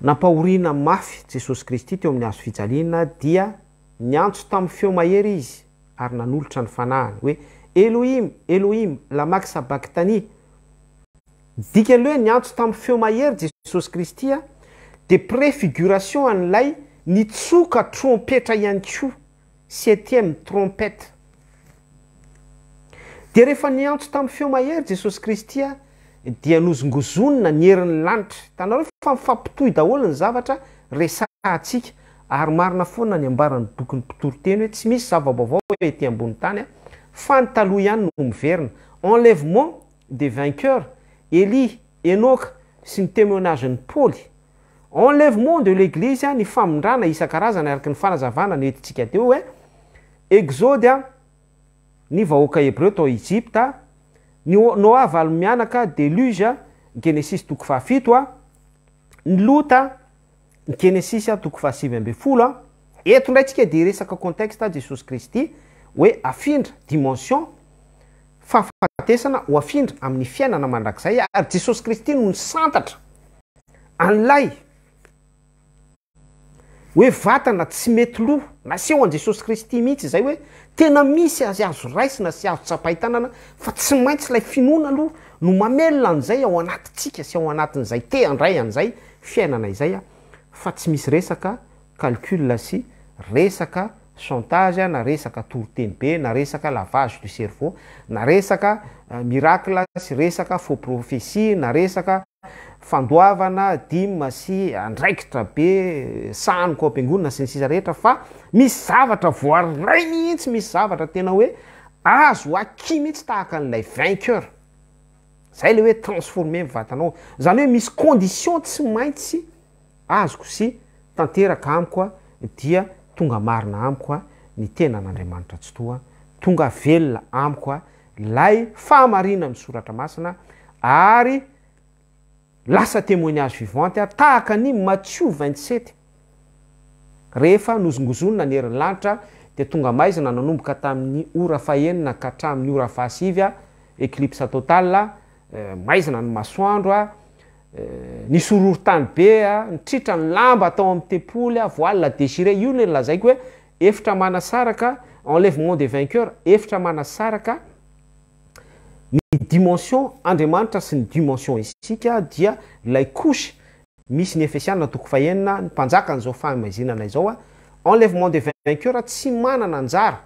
[SPEAKER 1] napahoriana mafy jesosy kristy teo ami'ny azo fijaliana dia ny antso tamin'ny feo mahery izy ary nanolotra ny fanahany hoe eloima eloima lamaky sabaktani dikan'lehhoe ny antso tamin'ny feo mahery jesosy kristya de prefigoration an'lay nytsoka trompetra ihany ko setième trompete de rehefa ny antso tamin'ny feo mahery jesosy kristy a dia nozongozonona ny herin'ny lanitra tanaho fa mifampitohy daholo ny zavatra esasikaayainaona ny aaany doko'ny pitorotenyhoe tsy isyboaoayny enaenlevement de vineur eli eno sy ny temoinagen'ny paôly enlevement de l'eglise ny faindranaisn-aaznaakznaeieo eede ny vahoaka hebreo tao egypta a ny-noavalo mianaka deluge genesis toko fahafito a ny lota ny genesis toko fahasivy ambe folo a eto ndray ntsika de resaka contexta jesosy kristy hoe afindra dimension fahafatesana ho afindra amin'ny fiainana mandrak'zay ary jesosy kristy no ny santatra an'lay oe vatana tsy mety lo nasho an'jesosy kristy mihitsy zay oe tena misy azy azo raisi na sy azo tsapaitanana fa tsy maintsy lay finona aloa no mamelona an'izay ao anatitsika sy ao anatin'zay tendray an'zayaiaaytsyisy eueantagetor tee aelavage du cervauaeas efaux euh, profeie naesa fandoavanadia sy andraikitra be saniko am-piangonna sy ny sisa rehetra fa misy zavatra voarray mihintsy misy zavatra tena hoe azo aki mihitsy tahaka n'lay vainceur zay le hoe transforme vatanao zany hoe misy condition tsy maintsy azoko sy tanteraka amikoa dia tonga arina amikoa ny tenan'andriamanitra tsytoa tonga velona amikoa layahaaaysoratra masna ay lasa temoignage vivanty taaka ny matsio vits rehefa nozongozonona ny herinlanitra de tonga aizna naomboka tamin'nyoa eni kahtrain'y oaelipseaizna eh, ny asoandroa eh, nisororotany be nitritra ny lamba atao am'ny tepoly voala degire io lnylazaiko hoe eftra manasaraka enleve mont de vainceur etra manasaraka ny dimension andriamanitra sy ny dimension isika dia lay kos misy nyefasianatoko fahenina nympanjakan'zao famazinanaizao a enlevement de vainceur tsy manana njara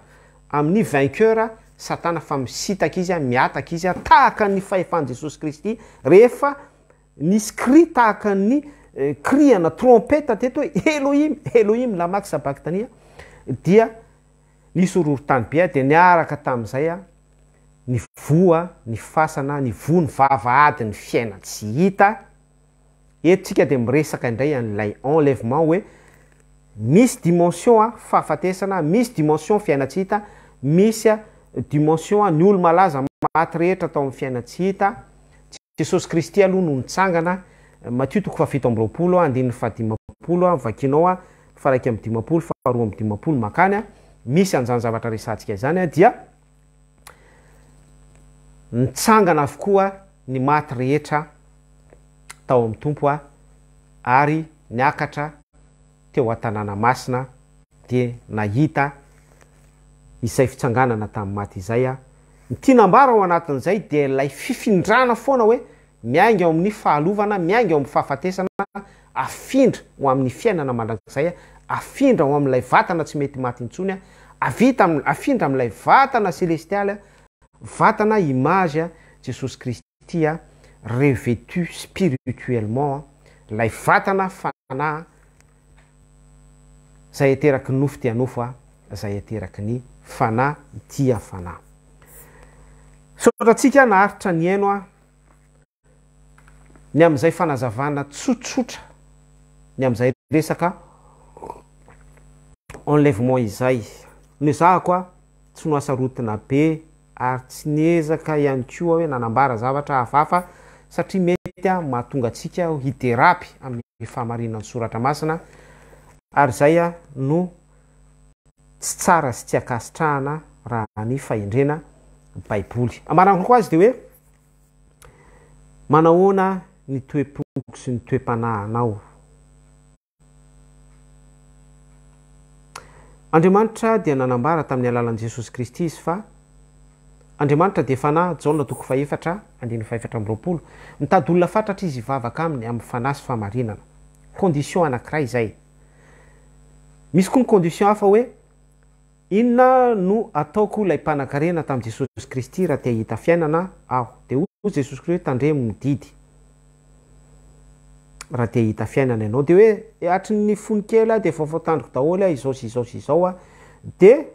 [SPEAKER 1] amin'ny vainceur satana fa misitaka izya miataka izy a tahaka ny fahefahany jesosy kristy rehefa nis cri tahakany eh, criana trompete tt hoe heloim heloim lamaky sabaktania dia nisororotanybea de niaraka tami'izaya ny voa ny fasana ny vo ny vava adiny fiaina tsy hita ettsika de miresaka indray anlay enlevement oe misy dimension ahaatesana misy dimension fiaina ts hitamisydmensinny olo mlazamatyrehetra ato a'nyfiainatsy hita jesosy kristy aloha noo ntsanganamaotoait amrolankaanydia ny tsangana avokoa ny maty rehetra atao am'ntompoa ary nyakatra teo atanana masina deahit isay fitanganata'y maty izaya ntianambara aoanatin'izay de lay fifindrana foana hoe miainga ao amin'ny fahalovana miainga aoa'y fahafatesana afindra ho am'ny fiainanamaakzayafindraho am'lavatana tsy metymatntsonya atafindra amlay vatana selestialy vatana imagea jesosy khristya revetu spirituellement lay vatana fana zay eteraky ny nofo dianofo a zay eteraky ny fana dia fana saotratsika naharitra ny aino a ny am'izay fanazavana tsotsotra ny am'izay resaka enlevement izay ny zahko a tsy no asa rotina be ary tsy niezaka ihany ko a hoe nanambara zavatra hafahafa satria mety a mahatonga atsiakao hiterapy amin'ny fahamarinan'ny soratra masina ary zaya no tsy tsara sy tiakasitrahana raha ny fahendrena baiboly amana ko azy de oe anahoanany toepoko sy ny toem-panahanao andrmanitra di nanambara tamin'ny alalan'jesosy kristy izy fa andriamanitra de efana jana toko faefatra ane faefatra amroapolo mitady olona fatratra izy ivavaka aminy am'ny fanasy fahmarinana ondition anakiray zay misy koa ny ondition afa oe inona no ataoko lay mpananaena tam'jesosy kristy ahadeiaiehaaao de oeatrny fonikely a de fafaantandriko daholy a izao sizao sizao de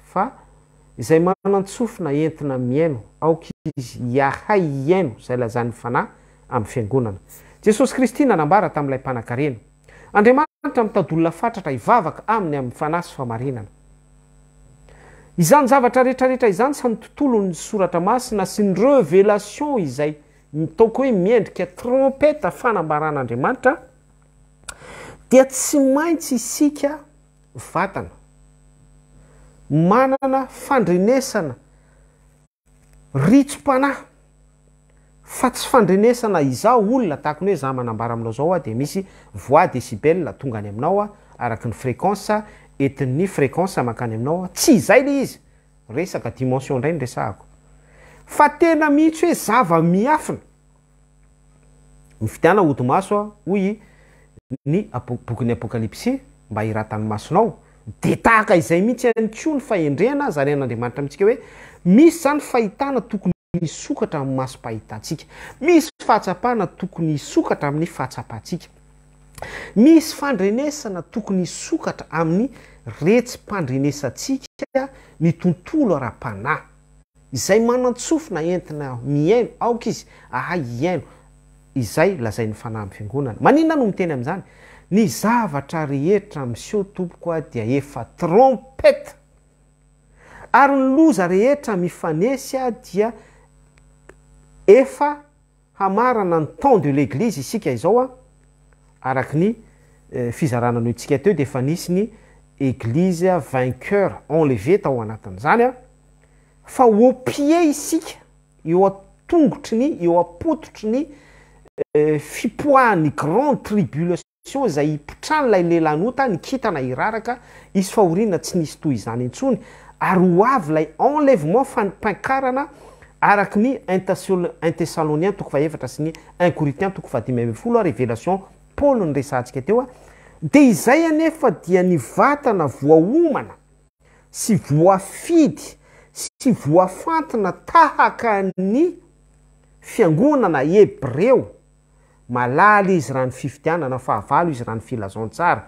[SPEAKER 1] fa izay manantsofina entina miaino aokizy iahay iaino zay lazanynyfanay am'ny fiangonana jesosy kristy nanambara tami'ilay mpanankareno andriamanitra mitadolona fatratra ivavaka aminy am'nyfana sy famarinana izany zavatra rehetrarehetra izany samy tontolo ny soratra masina sy ny revelation izay mitaoko hoe miendrik trompeta fanambaran'andriamanitra dia tsy maintsy isika vatana manana fandrenesana ritsom-panahy fa tsy fandrenesana izao olona takony hoe zaho manambara aminao zao a de misy voi de cibela tonga any aminao a araky ny frequence entin'ny frequense amakany aminao a tsy izay le izy resaka dimension indray nyresako fa tena mihitsy hoe zava miafina mi fitiana hodi maso a hoi ny obokyn'ny apôkalipsi mba hiratany masonao de tahaka izay mihitsy hany ko ny fahendrena zarean'andriamanitra amitsika hoe misy zany fahitana tokony sokatra a'y maso pahitatsika misy fahatsapana tokonysokatra amin'ny fahatsapatsikamisadeenatoknysokatra amn'ny retsy mpandrenesatsika ny tontolo ara-panay izay manantsofina entina mihaino aoka izy aha ihaino izay lazay ny fana am'ny fiangonana maninona noh mi teny amn'izany ny zavatra rehetra msho tompoko a dia efa trompete ary ny loza rehetra mifanesy a dia efa hamarana ny tem de l'eglizy isika izao a araky ny eh, fizaranano intsika teo de efa nisy ny eglise vainqueur enleve tao anatin'izany a fa opie isika eo atongotry ny eo apototry ny eh, fipoahany grande tribule zay ipotrano lay lehlahnota ny kitana iraraka izy fahorina tsy nisy toy izany intsony ary ho avy lay enlevement fapinkarana araky ny in thessalonien tofaeata sy ny un corintien tofla revelation pal nyresantsika teoa de izay anefa dia ny vatana voaomana sy voa fidy sy voafantina tahaka ny fiangonana hebreo malala izy rany fivitianana fahavalo izy rany filazantsara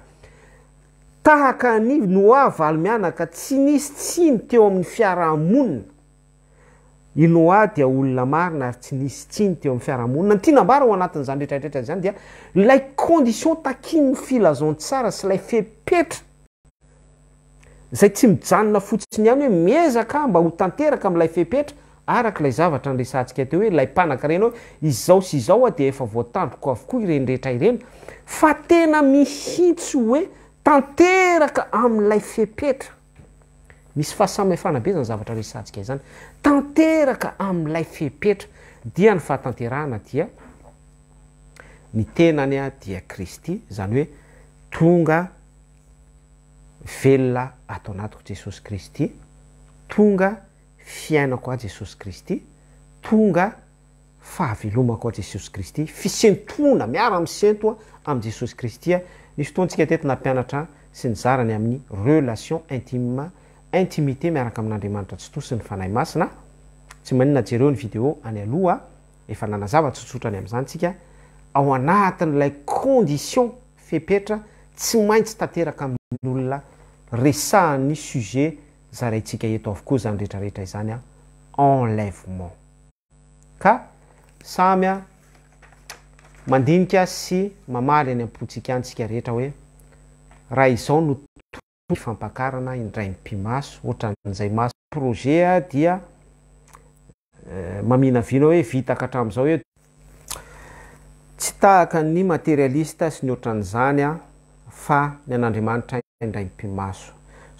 [SPEAKER 1] tahaka ni noa valo mianaka tsy nisy tsi ny teo amin'ny fiarahamonina i noa dia olona marina ary tsy nisy tsi ny teo am'ny fiaraha-monina ny tianambara ho anatin'izany retrairetrazany dia lay condition takinyy filazan tsara sy lay fepetra zay tsy mijanona fotsiny iany hoe miezaka mba ho tanteraka amlay fepetra arak' ilay zavatra niresantsikah teo hoe lay panaka renaohoe izao sy izao ao de efa voatandroko avokoa irenirehetra ireny fa tena misitsy hoe tanteraka amlay fepetra misy fahasama fanabe zany zavatra resantsika y zany tanteraka am'lay fepetra dia ny fahatanterahana dia ny tenany a dia kristy zany hoe tonga velona atao anatiko jesosy kristy tonga fiaina ko a jesosy kristy tonga fahavelomako a jesosy kristy fisentona miara-msentoa am'jesosy kristy ny fotoantsika tetinampianatra sy ny zarany amin'ny relation inimintimit miaraka amin'n'andriamanitra tstosi ny fanahy masina tsy manina jereo ny video any aloha efa nanazavatsotsotrany am'zany tsika ao anatin'lay condition fepetra tsy maintsy tanteraka amin'olona resahan'ny suje zarayntsika eto avokoa zany rehetra rehetra izany a enlevement ka samy a mandinika sy mamaly any ampotsika any tsika rehetra hoe raha izaho no tofampakarana indray mmpimaso ohatrann'izay maso proje a dia eh, mamina viano ao hoe vitaka hatram'izao hoe tsy tahaka ny materialista sy ny oatran'izany a fa ny an'andriamanitra indray m mpimaso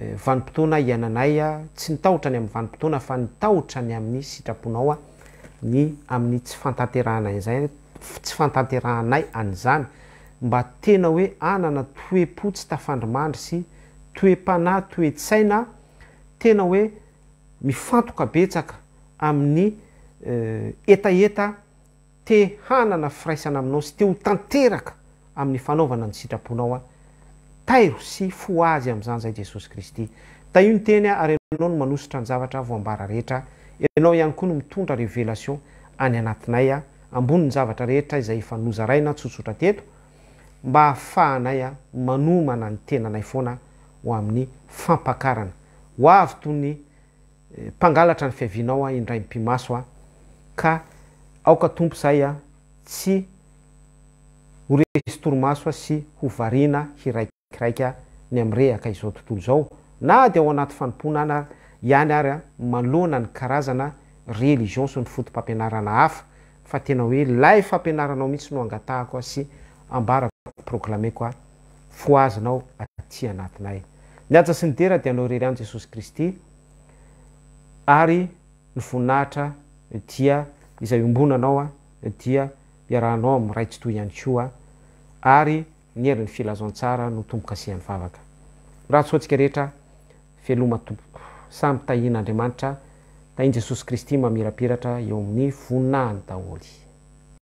[SPEAKER 1] Eh, vanimpotoana hiananay a tsy nitahotra ny am'y vanimpotoana fa nitahotra ny amin'ny sitraponao a ny amin'ny tsy fantaterahanay zay tsy fantanterahanay an'izany mba tena hoe anana toepo tsy tafandrimandry sy toempana toetsaina tena hoe mifantoka betsaka amin'ny eh, eta eta te hanana firaisana aminao sy te ho tanteraka amin'ny fanaovana ny sitrapoinao a tairo sy fo azy am'zany zay jesosy kristy da io ny tenya ary enao no manositra ny zavatravobararehetraenao ihany koa no mitondra revelaionayaiayeytotsotraemb ahfahanaymanomana nyenanayoanaoamin'ny fampakarana hoavyto ny eh, mpangalatra ny fiavinaoindray mpimasoa ka aoka tompo zay a tsy oreistromasoa sy ho varina hiraiky aany ayana ny karazana elia ny fotipampianarana haa fa tena hoe layfmpianaranao mihitsy noaaoyainay ny atsasy ny derah de anao rery any jesosy kristy ary ny voninahitra dia izay ombonanaoa dia aao mi'ratsy toy anyoa ary miheriny filazontsara no tombokasian'ny vavaka raha sontsika rehetra feloma tompoko samy tahian'andriamanitra tainy jesosy kristy mamerapiratra eo a'my voninahany daholy